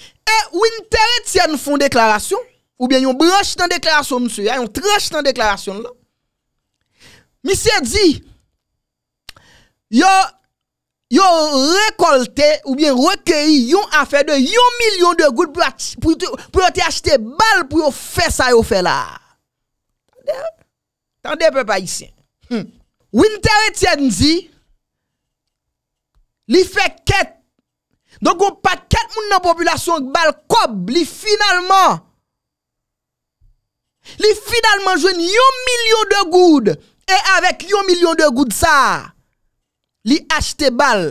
et Winter Etienne font déclaration ou bien yon branche dans déclaration monsieur yon tranche dans déclaration là monsieur dit yo yo récolté ou bien recueilli yon affaire de 1 million de gouttes pour pour acheter balle pour faire ça yo faire là. Attendez peuple haïtien. Hmm. Winter Etienne dit li fait quête. Donc on pas quête moun nan population balle cob li finalement li finalement joigne 1 million de gouttes et avec 1 million de gouttes ça li achete bal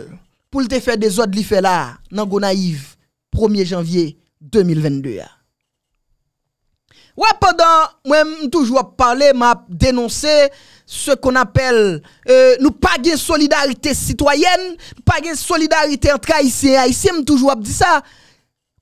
pour te faire des zot li fè nan go 1er janvier 2022 ya Ouais, pendant, moi, toujours parler, m'a dénoncé ce qu'on appelle, euh, nous pas de solidarité citoyenne, pas de solidarité entre Haïtien et haïtiens, toujours dit ça.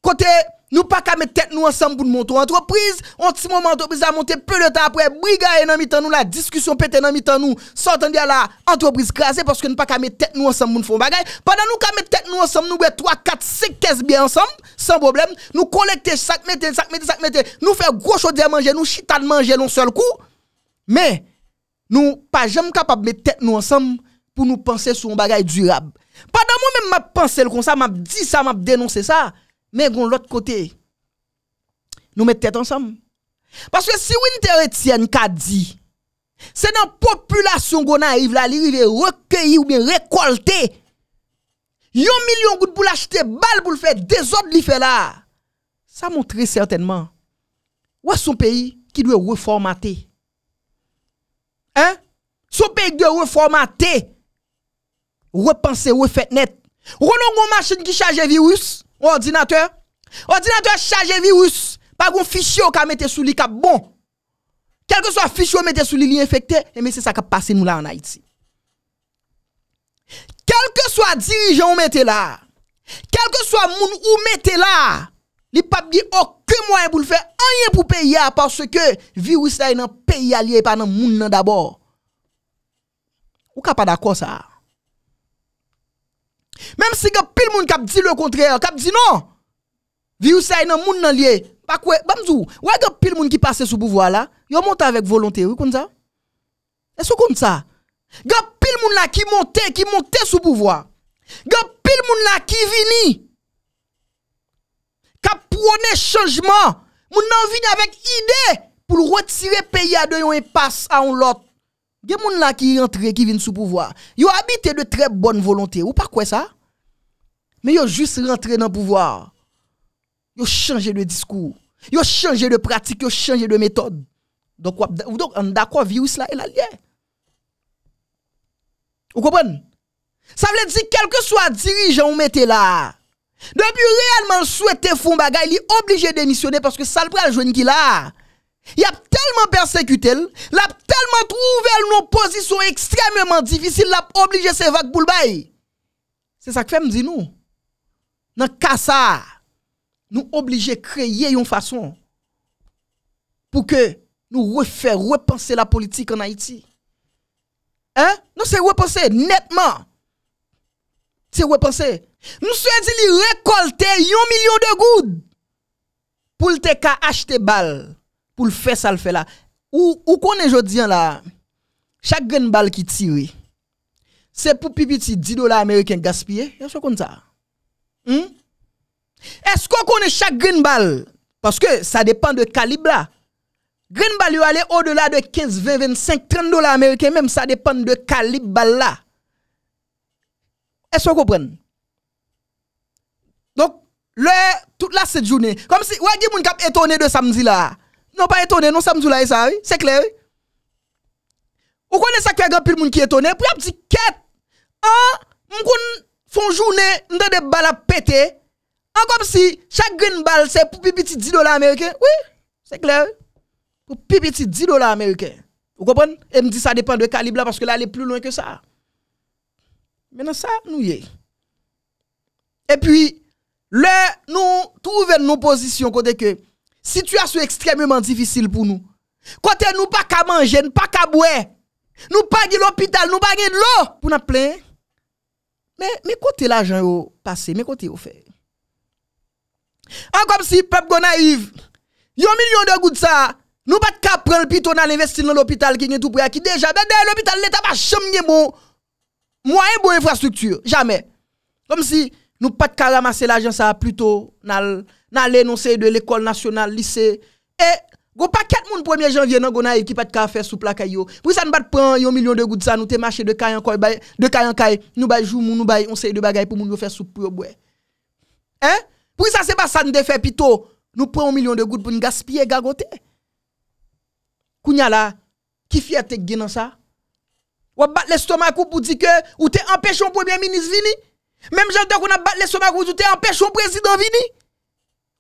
Côté Nou pa ka mè tèt nou ansèm pou nou montou antropriz, onti mou mè antropriz a montè, peu lè ta apwè, brigaye nan mitan nou, la diskusyon pète nan mitan nou, sotan diya la antropriz krasè, porske nou pa ka mè tèt nou ansèm pou nou foun bagay, padan nou ka mè tèt nou ansèm, nou wè 3, 4, 5 kès bi ansèm, san problem, nou kolekte sak metè, sak metè, sak metè, nou fè gros chodè manjè, nou chitade manjè loun sol kou, men, nou pa jèm kapab mè tèt nou ansèm, pou nou pansè sou m bagay durab. Mais de l'autre côté, nous mettons tête ensemble. Parce que si Winter Etienne qu'a dit, c'est dans la population qu'on arrive là, il recueillir ou bien récolter. un million gouttes pour l'acheter, balle pour le faire, des autres li fait là. Ça montre certainement. où est son pays qui doit reformater. Hein? Son pays doit reformater. Repenser, refaire net. Renon une machine qui charge virus. Ou ordinateur, ordinateur a chaje virus pa goun fichye ou ka mette sou li ka bon. Kelke swa fichye ou mette sou li li enfekte, e eh men se sa ka pase nou la an Haiti. Kelke swa dirijen ou mette la, kelke swa moun ou mette la, li pa bi okke mwen pou l fè anye pou peye a, paswè ke virus la y nan peye a li e pa nan moun nan dabor. Ou ka pa dako sa a? Même si y a pile monde qui dit le contraire, kap dit non. Virus ça nan moun nan lié. Pas quoi, bamzou. Ouais, gap pile moun qui passe sous pouvoir là, yo monte avec volonté, oui comme ça. Est-ce comme ça Y a pile monde là qui monte, qui monte sous pouvoir. Y a pile monde là qui vini. Kap prône changement. Moun nan vini avec idée pour retirer pays à de yon impasse à un lot des gens là qui rentré, qui viennent sous pouvoir, ils habité de très bonne volonté. Ou pas quoi ça? Mais ils juste rentré dans le pouvoir. Ils changé de discours. Ils changé de pratique. Ils changé de méthode. Donc, donc on d'accord, virus là, et la Vous comprenez? Ça veut dire, quel que soit dirigeant, vous mettez là. Depuis réellement souhaiter fond bagaille, il est obligé de démissionner parce que ça le prend le qui là. Y ap telman persekutel, l ap telman trouvel nou posisyon ekstrememan divisil, l ap oblige se vak pou l bay. Se sak fe mdi nou. Nan kasa, nou oblige kreye yon fason pou ke nou refe repanse la politik an Haiti. Nan se repanse netman. Se repanse. Nou se di li rekolte yon milyon de goud pou l te ka achete bal. pour le faire ça le fait là ou ou est jodi là chaque green balle qui tire c'est pour pipiti 10 dollars américains gaspillés est comme ça hmm? est-ce qu'on connaît chaque grain balle parce que ça dépend de calibre là grain balle aller au-delà de 15 20 25 30 dollars américains même ça dépend de calibre balle là est-ce qu'on comprend donc le toute la cette journée comme si ouais qui moun cap étonné de samedi là non, pas étonné, non, ça me dit là, ça, oui. C'est clair, oui. Ou connaissez ça qui y grand pile monde qui est étonné, puis y a petit quête. Hein, fait font journée, m'dan des balles à péter. Encore hein, comme si chaque green balle c'est pour petit 10 dollars américains. Oui, c'est clair. Pour petit 10 dollars américains. Vous comprenez Et me dit ça dépend de calibre parce que là elle est plus loin que ça. Maintenant ça nous y est. Et puis le nous trouver nos positions côté que Situation extrêmement difficile pour nous. Quand nous pas qu'à manger, nous pas qu'à boire, nous pas de l'hôpital, nous pas de l'eau pour nous plaindre. Mais, mais côté l'argent au passé, mais côté au fait. En comme si peuple naïf, yon million de gouttes ça, nous pas qu'à prendre piton à l'investir dans l'hôpital qui est tout prêt, qui déjà, ben, ben l'hôpital l'État pas jamais bon, moyen bon infrastructure, jamais. Comme si nous pas qu'à ramasser l'argent ça plutôt dans Nan lè nou se yè de l'ekol nasyonal, lise. E, gò pa ket moun premier janvye nan gò nan ekipat ka fè sou plakay yo. Pwè sa nou bat pran yon milyon de gout zan ou te mache de kayan kay, nou bay jou moun, nou bay, nou se yè de bagay pou moun yo fè sou pou yo bwe. E, pwè sa se bat san de fè pito, nou pran yon milyon de gout pou nou gaspye gagote. Kounya la, ki fye te gina sa? Wap bat lè stoma kou pou di ke ou te empèch yon premier minis vini? Mem jante kou nan bat lè stoma kou ou te empèch yon prezidon vini?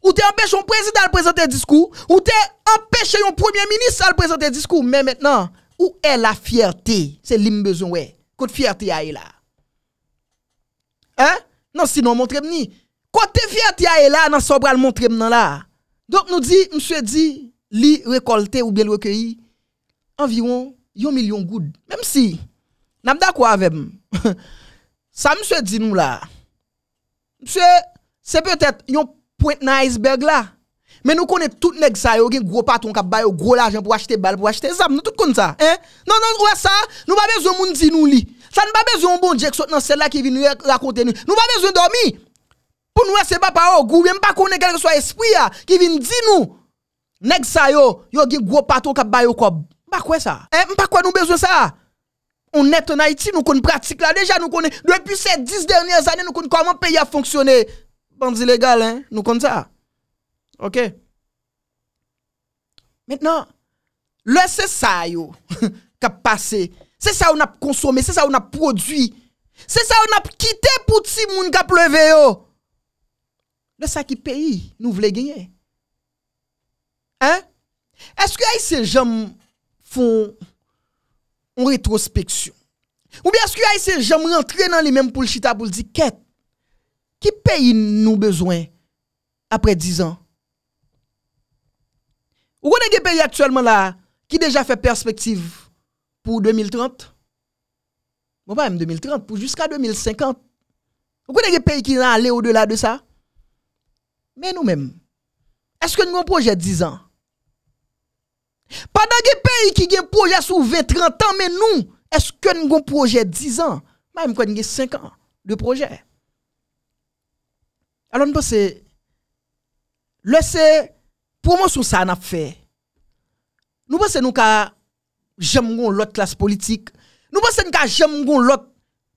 Ou t'es empêché un président de présenter discours, ou t'es empêché un premier ministre de présenter discours. Mais maintenant, où est la fierté C'est l'im besoin, ouais. quelle fierté a là. Hein Non, sinon, montrez-moi. Quelle fierté a là, non, sobral montrer moi là. Donc, nous dit, monsieur dit, li récolté ou bien recueilli environ 1 million de Même si, n'a pas d'accord avec *laughs* Ça, monsieur dit nous là. Monsieur, c'est peut-être Kwen na iceberg la Men nou konen tout neg sa yo Gen gwo paton kap bay yo Gwo la jen pou achete bal Pou achete zam Nou tout konen sa Non non ouwe sa Nou ba bezo moun di nou li Sa nou ba bezo moun bon di ek Sot nan sel la ki vin raconte nou Nou ba bezo domi Pou nou e seba pa ou Gouwe mpa konen Kelke swa espri ya Ki vin di nou Neg sa yo Yo gen gwo paton kap bay yo Mpa kwen sa Mpa kwen nou bezo sa On neton ha iti Nou konen pratik la Deja nou konen Depi se diz denye zane Nou konen koman peye a fonksyone Mpa kwen sa Pande zilegal, nou kon sa. Ok. Metnan, le se sa yo, ka pase, se sa ou na konsome, se sa ou na produi, se sa ou na kite pou ti moun ka pleve yo, le sa ki peyi, nou vle genye. Hein? Eske yoy se jam fon on retrospeksyon? Ou bi eske yoy se jam rentre nan li menm pou l chita bou l diket? Qui pays nous besoin après 10 ans Ou connaît un pays actuellement là qui déjà fait perspective pour 2030 Bon, pas même 2030, pour jusqu'à 2050. Vous a un pays qui vont aller au-delà de ça Mais nous-mêmes, est-ce que nous avons un projet 10 ans Pendant les pays qui ont un projet sur 20-30 ans, mais nous, est-ce que nous avons un projet 10 ans Même quand nous avons 5 ans de projet. Alors, nous pensons, le ce promotion ça n'a fait. Nous pensons nous qu'à j'aime l'autre classe politique. Nous pensons qu'à j'aime l'autre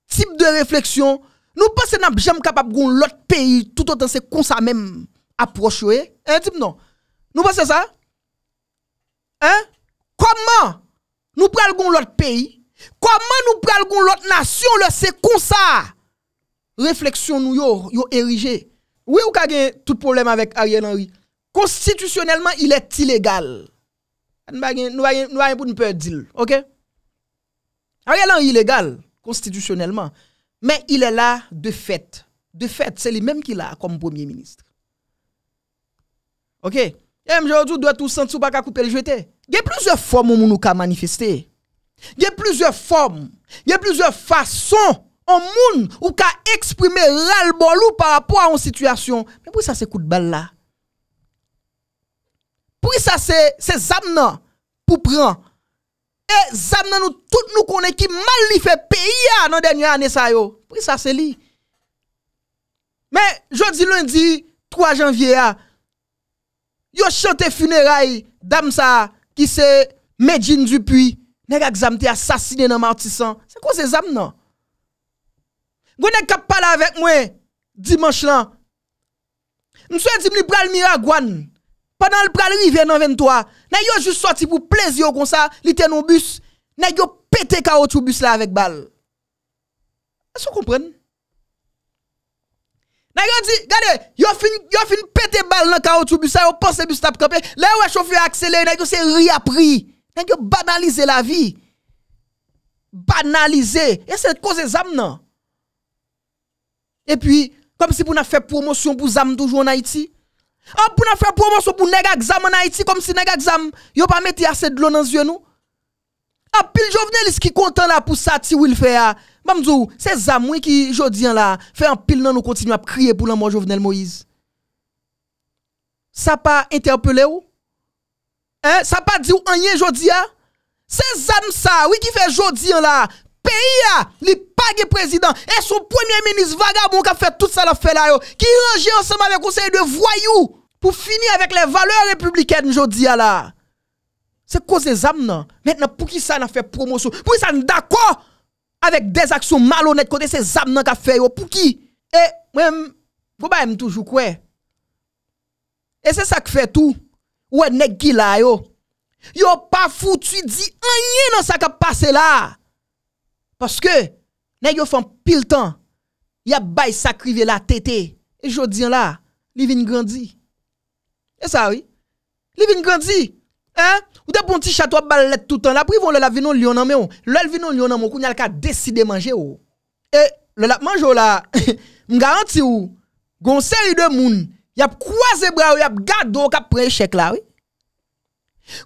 type de réflexion. Nous pensons que nous sommes capables de l'autre pays tout autant c'est comme ça même approche. Hein, type non. Nous pensons ça? Hein? Comment nous prenons l'autre pays? Comment nous prenons l'autre nation? Le c'est comme ça. Réflexion nous yo, yo érigée. Oui, ou avez tout problème avec Ariel Henry. Constitutionnellement, il est illégal. Nous avons pour nous perdre deal, OK Ariel Henry illégal constitutionnellement, mais il est là de fait. De fait, c'est lui-même qui l'a comme premier ministre. OK Et eh, je tout sentir pas couper le Il y a plusieurs formes où nous manifester. Il y a plusieurs formes, il y a plusieurs façons en monde ou qu'à exprimer exprimé par rapport à une situation. Mais pour ça, c'est coup de balle là. Pour ça, c'est Zamna pour prendre. Et zamna nous tous nous connaissons qui mal fait pays dans dernière année ça yo. Pour ça, c'est lui. Mais jeudi lundi 3 janvier a, yo chante funérailles dame ça qui c'est Medjine Dupuis. Nèg exam assassiné dans Martissan. C'est quoi ces zam vous n'avez e pas parler avec moi dimanche là. sommes dit me le miragouane. Pendant le pral rivière dans 23. nous yo juste sorti pour plaisir comme ça, li dans non bus. Na yo pété le bus là avec balle. Est-ce que vous comprenez Na yo dit, regardez, yo fin yo fin pété balle dans caoutchouc bus ça, yo pense bus tap camper. Là ouais e chauffeur accéléré, na yo c'est ri a pris. Na la vie. Banalisé. Et c'est cause des âmes non. Et puis, comme si vous n'avez fait promotion pour Zam toujours en Haïti. Ah, pour n'avez fait promotion pour Nega Zam en Haïti, comme si Nega Zam, yo pas mis assez de l'eau dans les yeux nous. Ah, pile Jovenel qui content là pour ça, ti le fait, ah. c'est Zam qui, jodi hein, là, fait un pile nan nous continue à crier pour l'amour Jovenel Moïse. Ça pas interpellé ou? Hein? Ça pas dit ou rien jodi ah. C'est Zam ça, oui, qui fait jodi hein, là, Li pagye prezident E son premier menis vagabon Ka fe tout sa la fe la non? non, yo Ki ranje ansama ve konseye de voyou Po fini avek le valeur republiken Njou diya la Se ko se zam nan Mètna pou ki sa na fe promosyon Pou ki sa n dako Avek dezaksyon malonet Kote se zam nan ka fe yo Pou ki E we m Voba em toujou kwe E se sa kfe tou We ne gila yo Yo pa foutu di Anye nan sa ka pase la Paske, nan yo fan pil tan, yap bay sakri ve la tete, e jodi an la, li vin grandi. E sa, oui? Li vin grandi, hein? Ou de pon ti chato ap bal let toutan la, pou yon lel ap vinon lyo nan men ou, lel vinon lyo nan moun kou, nyal ka deside manje ou. E, lel ap manje ou la, *laughs* m garanti ou, gonseri de moun, yap kwa zebra ou, yap gado ou, kap preye shek la, oui?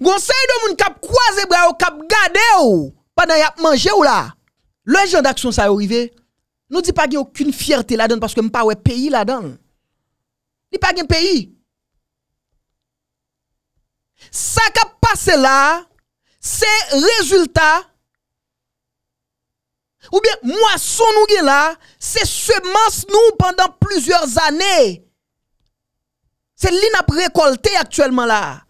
Gonseri de moun, kap kwa zebra ou, kap gade ou, padan yap manje ou la, Le genre d'action ça arrivé, nous dit pas qu'il a aucune fierté là-dedans parce que pas ouais pays là-dedans. Il pas un pays. Ça qui passé là, c'est résultat ou bien moisson nous là, c'est semence nous pendant plusieurs années. C'est a récolté actuellement là.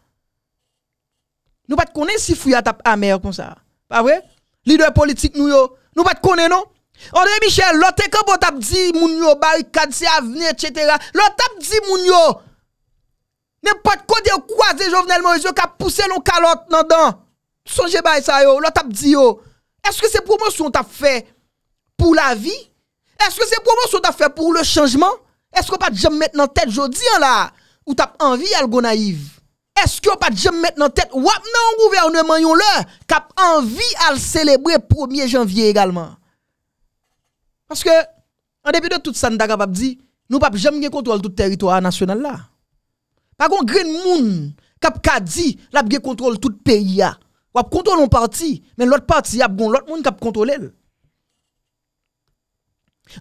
Nous ne pas si à à amer comme ça. Pas vrai? Leader politique nous yo nous pas connaît non. André oh, Michel, l'autre quand on t'a dit moun yo barricade c'est avenir etc. L'autre t'a dit moun yo n'importe quoi de croiser Jovenel Moïse qui a poussé nos calotte dans dedans. Songez bay ça yo, l'autre t'a dit yo. Est-ce que c'est promotion t'a fait pour la vie Est-ce que c'est promotion t'a fait pour le changement Est-ce que pas jamais maintenant dans tête jodi hein, là ou t'as envie algo naïve est-ce que pas jamais mettre en tête ou non gouvernement qui a cap envie à le célébrer 1er janvier également parce que en dépit de tout ça nous capable dit nous pas jamais contrôle tout territoire national là pas Green monde qui ka dit l'a contrôle tout pays là ou contrôle un parti mais l'autre parti a bon l'autre monde cap contrôler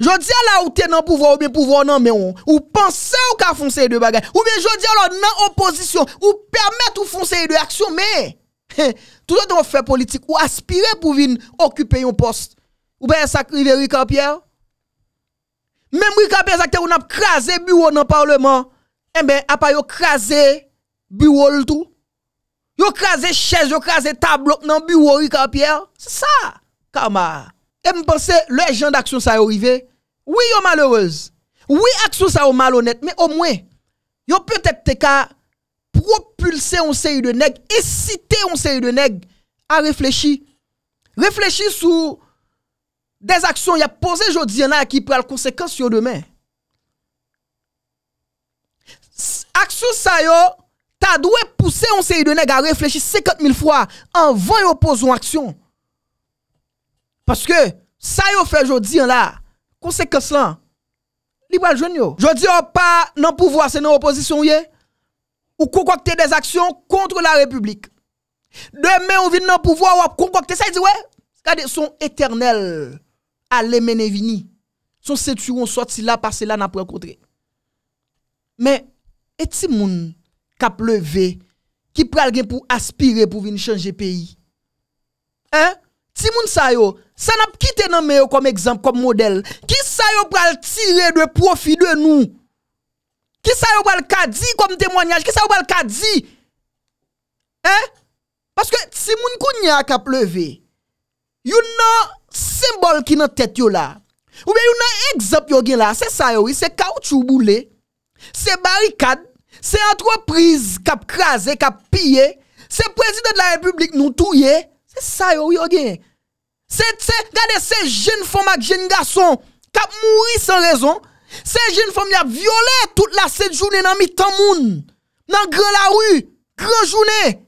Jodi a la ou te nan pouvoir ou bien pouvoir non mais on ou penser ou ka foncer de bagay ou bien jodi a la nan opposition ou permettre ou foncer de action mais hein, tout autant fait politique ou aspirer pour venir occuper un poste ou bien sacrifier Ricard Pierre même Ricard Pierre ça on a crasé bureau dans parlement eh ben a pas yo bureau tout yo crasé chaise yo crasé tableau dans bureau Ricard Pierre c'est ça kama et me penser, le gens d'action ça arrivé, oui, yo malheureuse. Oui, action ça yo malhonnête, mais au moins, yo peut-être te ka propulser un série de nèg, inciter un série de nèg à réfléchir. Réfléchir sur des actions y a posé aujourd'hui qui prend conséquence sur demain. Action ça yo ta dû pousser un série de nèg à réfléchir 50 000 fois en voyant pose une action. Parce que ça yon fait aujourd'hui hein, là, conséquence là, li pral Jodi yon pas dans pouvoir, c'est dans opposition yon. Ou concocter des actions contre la République. Demain on vient dans pouvoir ou concocter ça dit ouais. Regardez son éternel à vini. Son ceinturon sorti là passé là n'a pas rencontré. Mais et ti moun kap levé qui pral gen pour aspirer pour venir changer pays. Hein? Si moun sa yo, ça n'a quitté nan me comme exemple, comme modèle. Qui sa yo pral tirer de profit de nous? Qui sa yo pral kadi comme témoignage? Qui sa yo pral kadi? Hein? Parce que si moun kounya kap y a un symbole qui nan tête yo là. Ou bien a un exemple yo gen là, c'est ça yo, c'est caoutchouc boule, C'est barricade, c'est entreprise kap krasé, kap pillé, c'est président de la République nous touye. C'est ça yo yo gen. C'est, regardez, ces jeunes femmes avec jeunes garçons qui mouru sans raison. Ces jeunes femmes qui ont violé toute la cette journée dans mi-temps Dans grand la rue, grand journée.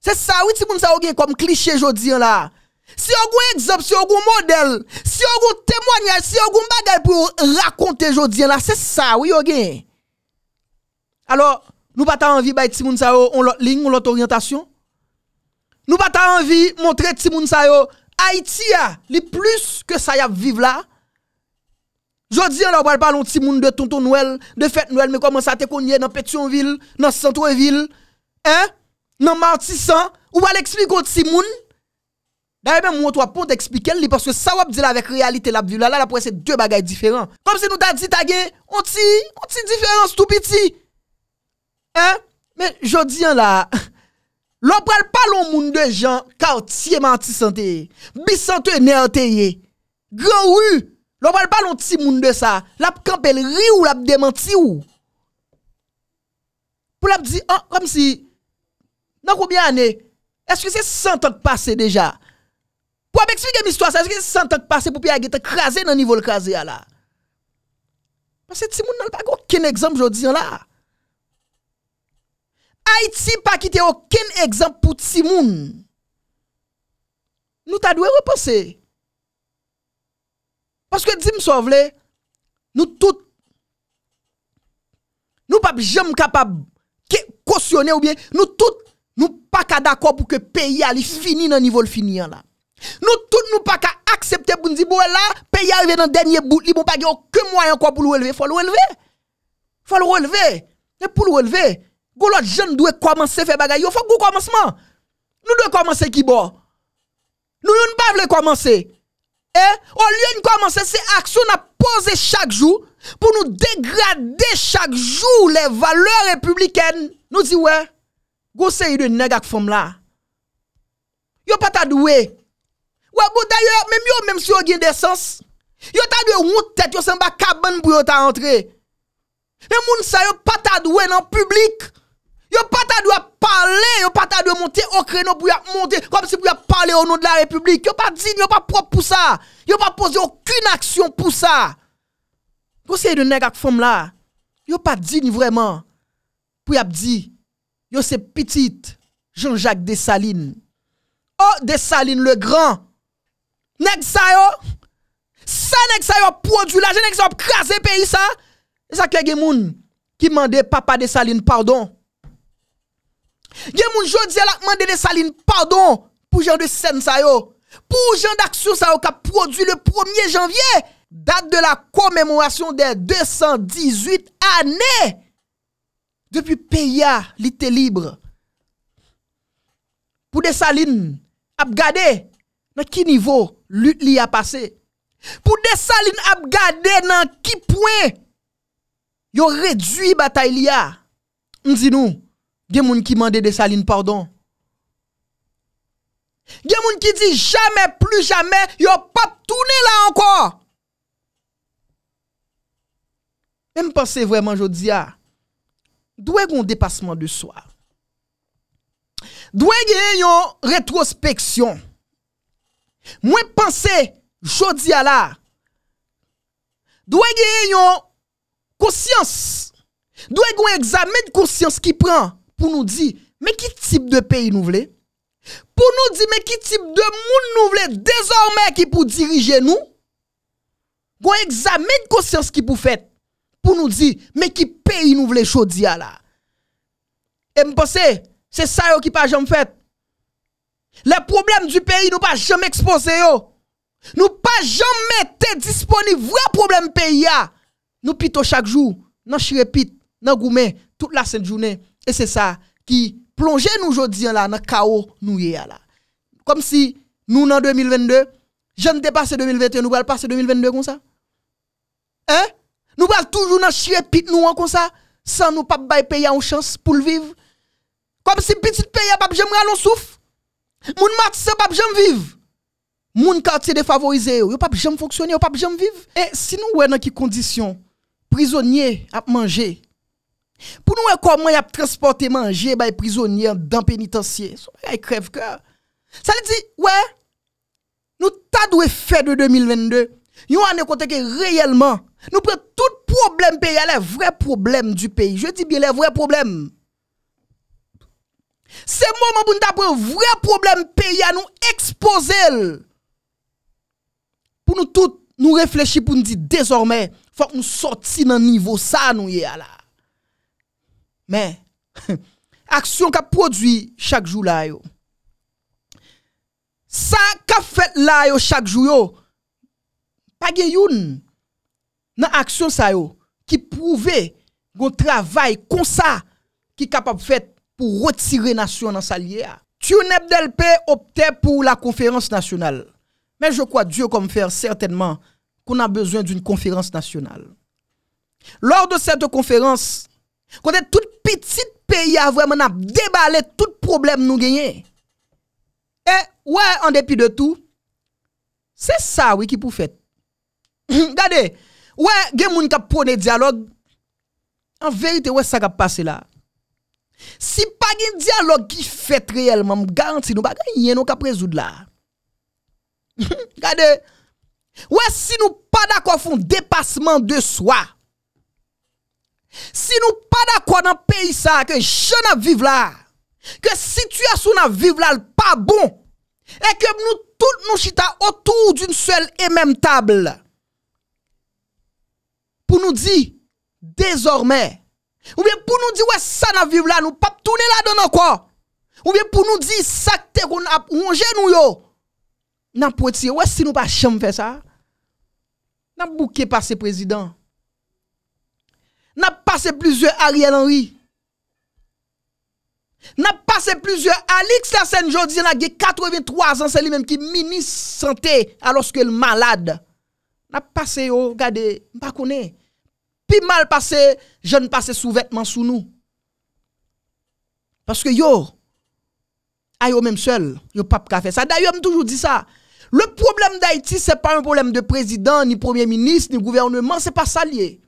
C'est ça, oui, si vous avez comme cliché aujourd'hui là. Si vous avez un exemple, si vous avez un modèle, si vous avez un témoignage, si vous avez un bagage pour raconter aujourd'hui là, c'est ça, oui, vous Alors, nous pas envie de si vous avez on autre ligne, une autre orientation. Nou ba ta anvi montre ti moun sayo Haitia, li plus ke sayap vive la. Jodi an la wal palon ti moun de tonto nouel, de fet nouel, me koman sa te konye nan Petionville, nan Centroville, nan Martisan, wal eksplikon ti moun. Da e men mwoto apon te ekspliken li porske sa wap di la vek realite la ap vive la. La la pwese dwe bagay diferent. Kom se nou ta di tagye, konti, konti diferent, stupiti. Eh, men jodi an la... Lò pou al palon moun de jan, kao tiye manti santeye, bisanteye neanteye, gran wu, lò pou al palon ti moun de sa, la pou kampel ri ou la pou demanti ou. Pou la pou di, an, an si, nan koubyan e, eske se sante an te pase deja? Pou ap eksplike mi stwa sa, eske se sante an te pase pou pi a gete krasen nan nivou l krasen ya la? Mas se ti moun nan pa gò ken ekzamp jodi an la? Haiti pa ki te oken ekzamp pou tsi moun. Nou ta dwe repose. Paske di msov le, nou tout, nou pa jem kapab kosyonen ou bien, nou tout, nou pa ka dako pou ke peyi a li fini nan nivou l finiyan la. Nou tout, nou pa ka aksepte pou ndi, bou el la, peyi a yve nan denye bout li, pou pa ge oke mwayan kwa pou l welve. Fwa l welve. Fwa l welve. E pou l welve, Gou lot jen dwe kwa manse fe bagay. Yo fok gou kwa manseman. Nou dwe kwa manse kibor. Nou yon pa vle kwa manse. Eh, ou lye yon kwa manse se aksyon apose chak jou pou nou degradé chak jou le valeur republiken. Nou zi we, gou se yon negak fom la. Yo pata dwe. We, gou daye, mèm yon mèm si yon gen desens. Yo ta dwe yon moutet, yon se mba kaban pou yon ta antre. Yon e moun sa yon pata dwe nan publik. Yo pas ta doit parler, yo pas de monter au créneau pour monter comme si pour parler au nom de la République. Yo pas digne, yo pas propre pour ça. Yo pas poser aucune action pour ça. Conseil de nèg ak femme là, yo pas digne vraiment. Pour y dit, yo c'est petite Jean-Jacques Dessalines. Oh Dessalines le grand. Nèg ça yo. Ça nèg ça yo produit la nèg ça craser pays ça. C'est ça que les gens qui demandent papa Dessalines pardon. Gye moun jodi alakman de de salin Pardon pou jan de sen sayo Pou jan de aksyon sayo Ka produ le 1 janvye Date de la komemwasyon De 218 ane Depi peya Li te libre Pou de salin Ap gade Nan ki nivou lut li a pase Pou de salin ap gade Nan ki pwen Yo redwi batay li a Ndi nou Gen moun ki mande de salin pardon. Gen moun ki di, Jamè, Plu jamè, Yo pa tounè la anko. Mè m'pense vwèman jodi a, Dwe gwen depasman de swav. Dwe gwen yon retrospeksyon. Mwen pense, Jodi a la, Dwe gwen yon konsyans. Dwe gwen examen konsyans ki pran. pour nous dire, mais qui type de pays nous voulons Pour nous dire, mais qui type de monde nous voulons désormais qui pour diriger nous Pour examen de conscience qui pour faire pour nous dire, mais qui pays nous voulons choisir là Et me pense, c'est ça qui pas jamais fait. Les problèmes du pays nous pas jamais exposés. Nous pas jamais été disponibles vrai problème pays Nous pito chaque jour, nous chirépit, Nous gourmet, toute la sainte journée. Et c'est ça qui plonge nous aujourd'hui là dans le chaos nous là. Comme si nous en 2022, j'en dépassé 2021, nous allons passer 2022 comme ça. Hein? Nous allons toujours dans chier pit nous comme ça sans nous pas payer une chance pour le vivre. Comme si petit pays pas jamais souffrir. souffle. Moun pouvons pas jamais vivre. Moun quartier défavorisé, yo pas jamais fonctionner, pouvons pas jamais vivre. Et si nous sommes dans qui condition prisonniers à manger Poun nou e koman y ap transporte manje Baye prizonier dan penitansye So y a y krev ka Sa li di we Nou ta dwe fe de 2022 Yon an e kontek e reyelman Nou pre tout problem pe Y a le vre problem du pe Je di bi le vre problem Se mouman pou nou ta pre vre problem Pe y a nou expose Poun nou tout nou reflechi Poun nou di dezormen Fak nou sorti nan nivou Sa nou y a la Mais, *laughs* action qu'a produit chaque jour là, yo. Ça qu'a fait là, chaque jour, Pas de action ça, qui prouve qu'on travail comme ça, qui est capable de pour retirer nation dans sa liée. Tuneb Delpe optait pour la conférence nationale. Mais je crois Dieu comme faire certainement qu'on a besoin d'une conférence nationale. Lors de cette conférence, Konde tout petit peyi a vwèman ap Debalè tout problem nou genye E wè an depi de tout Se sa wè ki pou fèt *clears throat* Gade Wè gen moun ka pwone diyalog An verite wè sa ka pase la Si pa gen diyalog ki fèt reyelman M garanti nou Ba gen yen nou ka prezoud la *clears throat* Gade Wè si nou pa dako foun Depasman de swa Si nou pa da kwa nan peyi sa, ke je nan vive la, ke sityasyon nan vive la l pa bon, e kem nou tout nou chita otou d'youn sel e menm tabl, pou nou di, dezormen, ou bien pou nou di wè sa nan vive la, nou pap toune la dono kwa, ou bien pou nou di sakte koun ap, wongen nou yo, nan pou eti, wè si nou pa chanm fè sa, nan bouke pa se prezidant, n'a passé plusieurs Ariel Henry. N'a passé plusieurs Alix Lassen qui a 83 ans, c'est lui-même qui ministre santé alors que est malade. N'a passé yo, oh, regardez, pas connais. Puis mal passé, ne passe sous vêtements sous nous. Parce que yo, a yo même seul, yo pas faire ça. D'ailleurs, je toujours dit ça. Le problème d'Haïti, n'est pas un problème de président, ni premier ministre, ni gouvernement, c'est pas ça lié.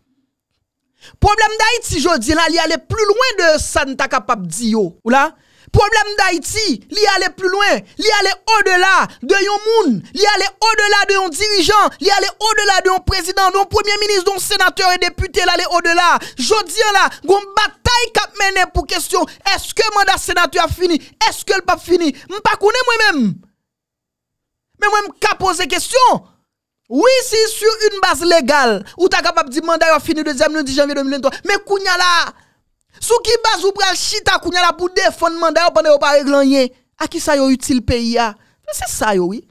Problème d'Haïti, je dis là, il allé plus loin de ça, n'est capable de dire. Ou Problème d'Haïti, il allé plus loin, il allé au-delà de yon moun, il allé au-delà de yon dirigeant, il allé au-delà de yon président, de yon premier ministre, de sénateur et député, il allé au-delà. Je dis là, bataille kap mené pour question, est-ce que mandat sénateur a fini? Est-ce que le pas fini? ne connais moi-même. Mais moi, me poser question. Oui, c'est sur une base légale. Ou as capable de dire mandat a fini le 10 janvier 2023. Mais Kounya là, sous qui base ou pral chita Kounya là pour défendre mandat pendant pas régler À qui ça est utile pays C'est ça oui.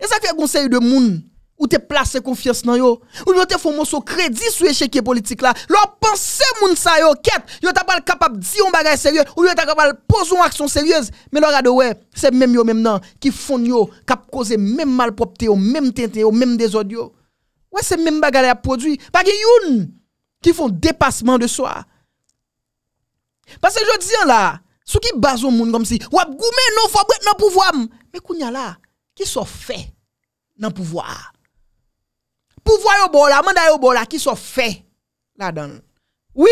Et ça fait conseil de monde ou te placé confiance dans yo ou bien te font mon crédit sur échec politique là leur pensée moun sa yo ket yo t'a pas capable dire un choses sérieux ou yo t'a capable poser une action sérieuse mais leur de c'est même yo même nan qui font yo cap causer même malpropte, yo même tente yo même désordre yo ouais c'est même bagay a produit pas yon qui font dépassement de soi parce que je dis là ceux qui base moun comme si ou ne non faut nan pouvoir mais kounya là qui sont fait dans pouvoir pouvoir yo bon là, mandat yo bon là qui sont faits là-dedans. Oui,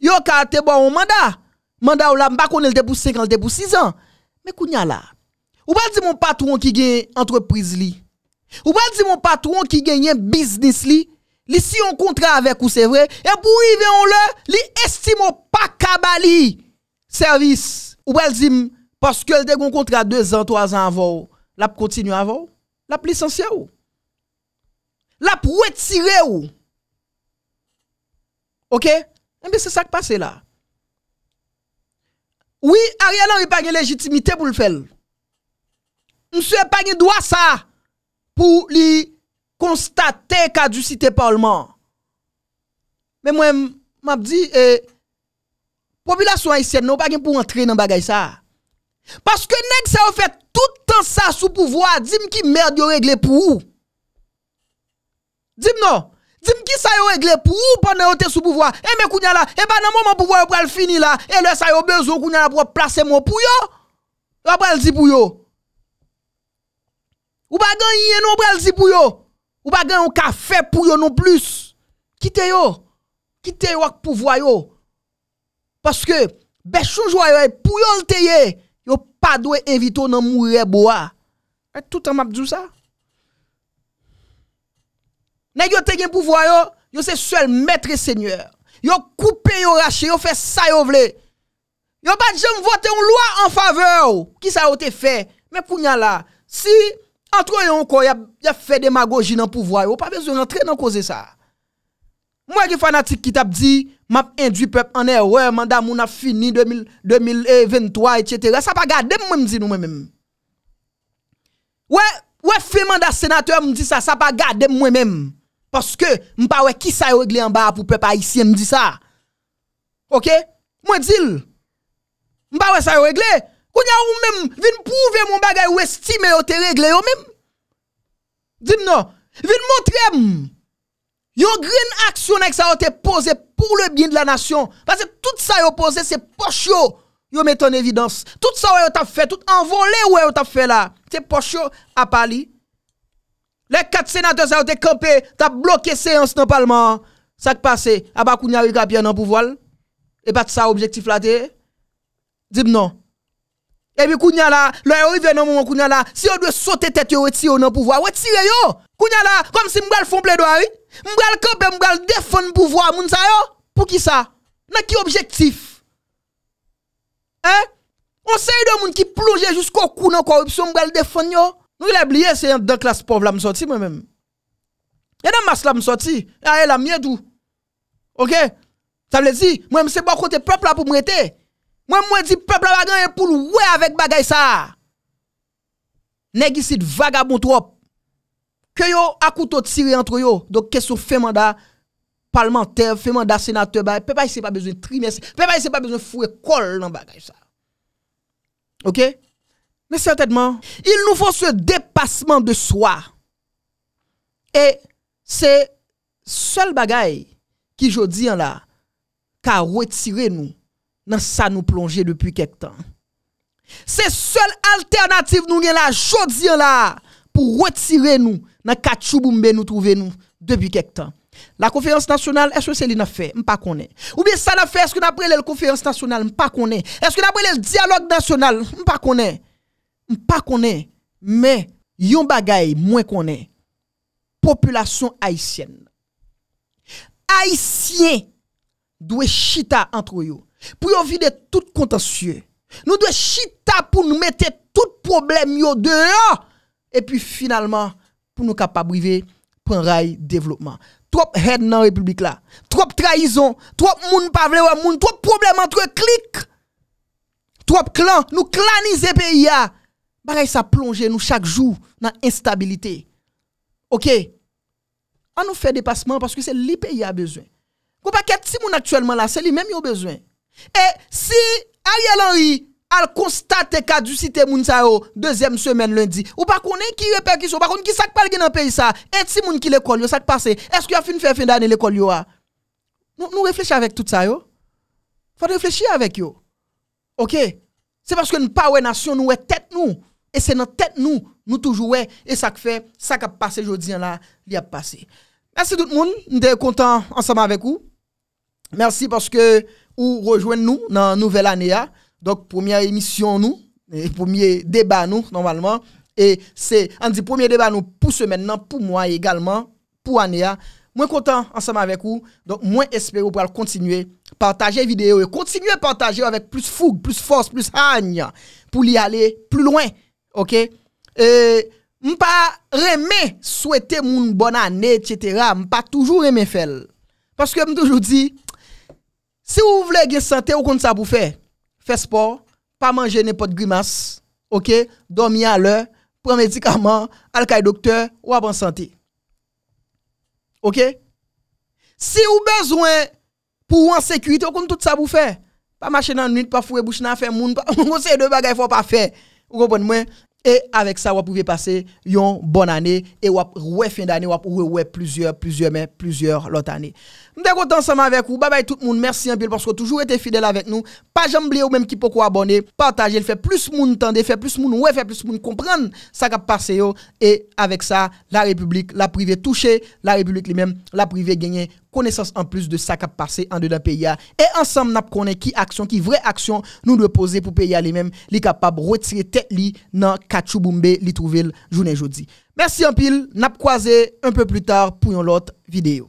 yo ka te bon un mandat. Mandat là, m'pa connait le pour 5 ans, le pour 6 ans. Mais kounya là. Ou pas dire mon patron qui gagne entreprise li. Ou pas dire mon patron qui gagne business li. Li si on contrat avec ou c'est vrai et pour y on le, li estime pas kabali service. Ou pas dire parce que le un contrat 2 ans, 3 ans avant, l'a continue avant, l'a licencié ou. La pou et sire ou. Ok? Ebe se sa k pase la. Oui, a realan repagne legitimite pou l'fel. Mse repagne dwa sa pou li konstate kadusite parlement. Men mwen mabdi, eh, popilasyon a isen nou, repagne pou rentre nan bagay sa. Paske neg sa ou fet toutan sa sou pouvoa, di mki merd yo regle pou ou. Dis-moi non. Dis-moi qui ça a réglé pour ou pendant que sous pouvoir. Et eh, mais kounya là, et eh, ben dans moment pouvoir pour eh, le fini là, et là ça a besoin kounya là pour placer mon pour yo. Après le dit pour yo. Ou pas gagner non pour le dit pour yo. Ou pas gagner un café pour yo non plus. Quittez yo. Quittez yo avec pouvoir yo. Parce que ben chou pour yo le payer, yo pas doit inviter dans mourir bois. Tout en m'a dit ça. Nèg yo te gen pouvoir yo, yo seuls seul maître et seigneur. Yo coupé yo raché, yo fait ça yo vle. Yo pas jamais voté une loi en faveur qui ça a été fait. Mais pour là, si entre eux encore y a, y a fait démagogie dans pouvoir, yo pas besoin d'entrer dans cause ça. Moi qui fanatique qui t'a dit m'a induit peuple en erreur, mandat mon a fini 2000, 2023 etc. Ça pas garder moi me dit nous même. Ouais, ouais fait mandat sénateur me dit ça, ça pas garder moi même. Parce que m'pa ouais qui ça réglé en bas pour peuple haïtien me dit ça. OK Moi dis pas ouais ça réglé. Kounya ou même vin prouver mon bagay ou estime ou te réglé ou même. Dis non, vin montrer Yon green action sa ça te posé pour le bien de la nation parce que tout ça yo posé c'est poche yo met en évidence. Tout ça ou t'a fait, tout envolé ou yon t'a fait là. C'est poche à a pali les quatre sénateurs ont été campés, t'as bloqué séance dans le Parlement. Ça qui passe, Abakounia Riga bien dans pouvoir. Et pas de ça, objectif là, t'es. Dis non. Et puis, Kounia là, le dans moment, Kounia là, si on doit sauter tête, on retire dans pouvoir, retire yo. Kounia là, comme si ple font plaidoyer, m'gal camper, défendu défendre pouvoir, moun sa yo. Pour qui ça? Dans qui objectif? Hein? On sait de moun qui plonge jusqu'au cou dans corruption, le défendre yo. Nou li liye se yon de klas pov la msoti mwen mwen. E nan mas la msoti, aye ah, la mwen dwo. Ok? Sa mwen di, mwen mse bo konti pop la pou mwen te. Mwen mwen di pop la bagay, mwen pou lwe avèk bagay sa. Negisit vagabon trop. Kyo yo akouto tire antro yo, do keso fèman da palmanter, fèman da senateur, pepa yi se pa bezwen trimese, pepa yi se pa bezwen fure kol nan bagay sa. Ok? Ok? Mais certainement, il nous faut ce dépassement de soi. Et c'est seul bagaille qui, je dis là, car a retiré nous dans ça nous plonger depuis quelque temps. C'est seule alternative nous avons là, jodi là, pour retirer nous dans Kachouboumbé nous trouver nous depuis quelque temps. La conférence nationale, est-ce que c'est a fait? Je ne Ou bien ça n'a fait, est-ce que n'a la conférence nationale? Je ne Est-ce que n'a le dialogue national? Je ne pas pas connaît mais yon bagay moins est. population haïtienne haïtien doit chita entre eux pour yon vide tout contentieux nous doit chita pour nous mettre tout problème yo dehors et puis finalement pour nous capables de prendre rail développement trop haine dans la République là, trop trahison, trop moun pa vle moun, trop problème entre clics, trop clan, nous claniser pays ah. Pareil, ça plonge nous chaque jour dans l'instabilité. OK? On nous fait dépassement parce que c'est le pays a besoin. Vous pas si moun actuellement là, c'est lui-même qui a besoin. Et si Ariel Henry a constaté qu'à moun sa yo deuxième semaine lundi, ou pas est qui répercussion, ou pas qu'on qui ça parle dans pays ça. Et si moun qui l'école ça ça passé, est-ce qu'il a fini faire fin d'année l'école yo a? Ah? Nous nous réfléchissons avec tout ça yo. Faut réfléchir avec yo. OK? C'est parce que nous pas nation nous est tête nous. Et c'est dans tête nous, nous toujours et ça fait, ça qui a passé aujourd'hui là, il a passé. Merci tout le monde, nous sommes contents ensemble avec vous. Merci parce que vous rejoignez nous dans la nouvelle année. Hein. Donc, première émission nous, et premier débat nous, normalement. Et c'est, on dit premier débat nous pour ce maintenant, pour moi également, pour année. Hein. Moi content ensemble avec vous. Donc, moi espère vous pourrez continuer partager vidéo et continuer à partager avec plus fougue, plus force, plus haine pour y aller plus loin Ok? Euh, pas remè souhaiter moun bonne année, etc. pas toujours remè faire. Parce que me toujours dit, si vous voulez bien santé, vous compte ça pour faire. fais sport, pas manger n'importe grimace, ok? Dormir à l'heure, prendre médicaments, aller docteur, ou en santé. Ok? Si vous besoin pour en sécurité, vous compte tout ça pour faire. Pas marcher dans la nuit, pas fouer bouche dans la faire, moun, pas, *laughs* on de ne faut pas faire. Ou konpon mwen, e avek sa wap pou vi pase yon bon ane, e wap wè fin d'ane, wap wè wè plusieurs, plusieurs men, plusieurs lot ane. M'te ensemble avec vous. Bye bye tout le monde. Merci un peu parce que toujours été fidèle avec nous. Pas jamais ou même qui peut abonner, partager, le fait plus monde tende, fait plus monde ouais, fait plus monde comprendre ça qui passé et avec ça, la République, la privée touchée, la République lui-même, la privée gagnée connaissance en plus de ça qui a passé en dedans pays et ensemble n'a connaît qui action qui vraie action nous devons poser pour pays lui-même les capable retirer tête li dans Kachoubumbe li trouver journée jeudi merci en pile n'a croisé un peu plus tard pour une autre vidéo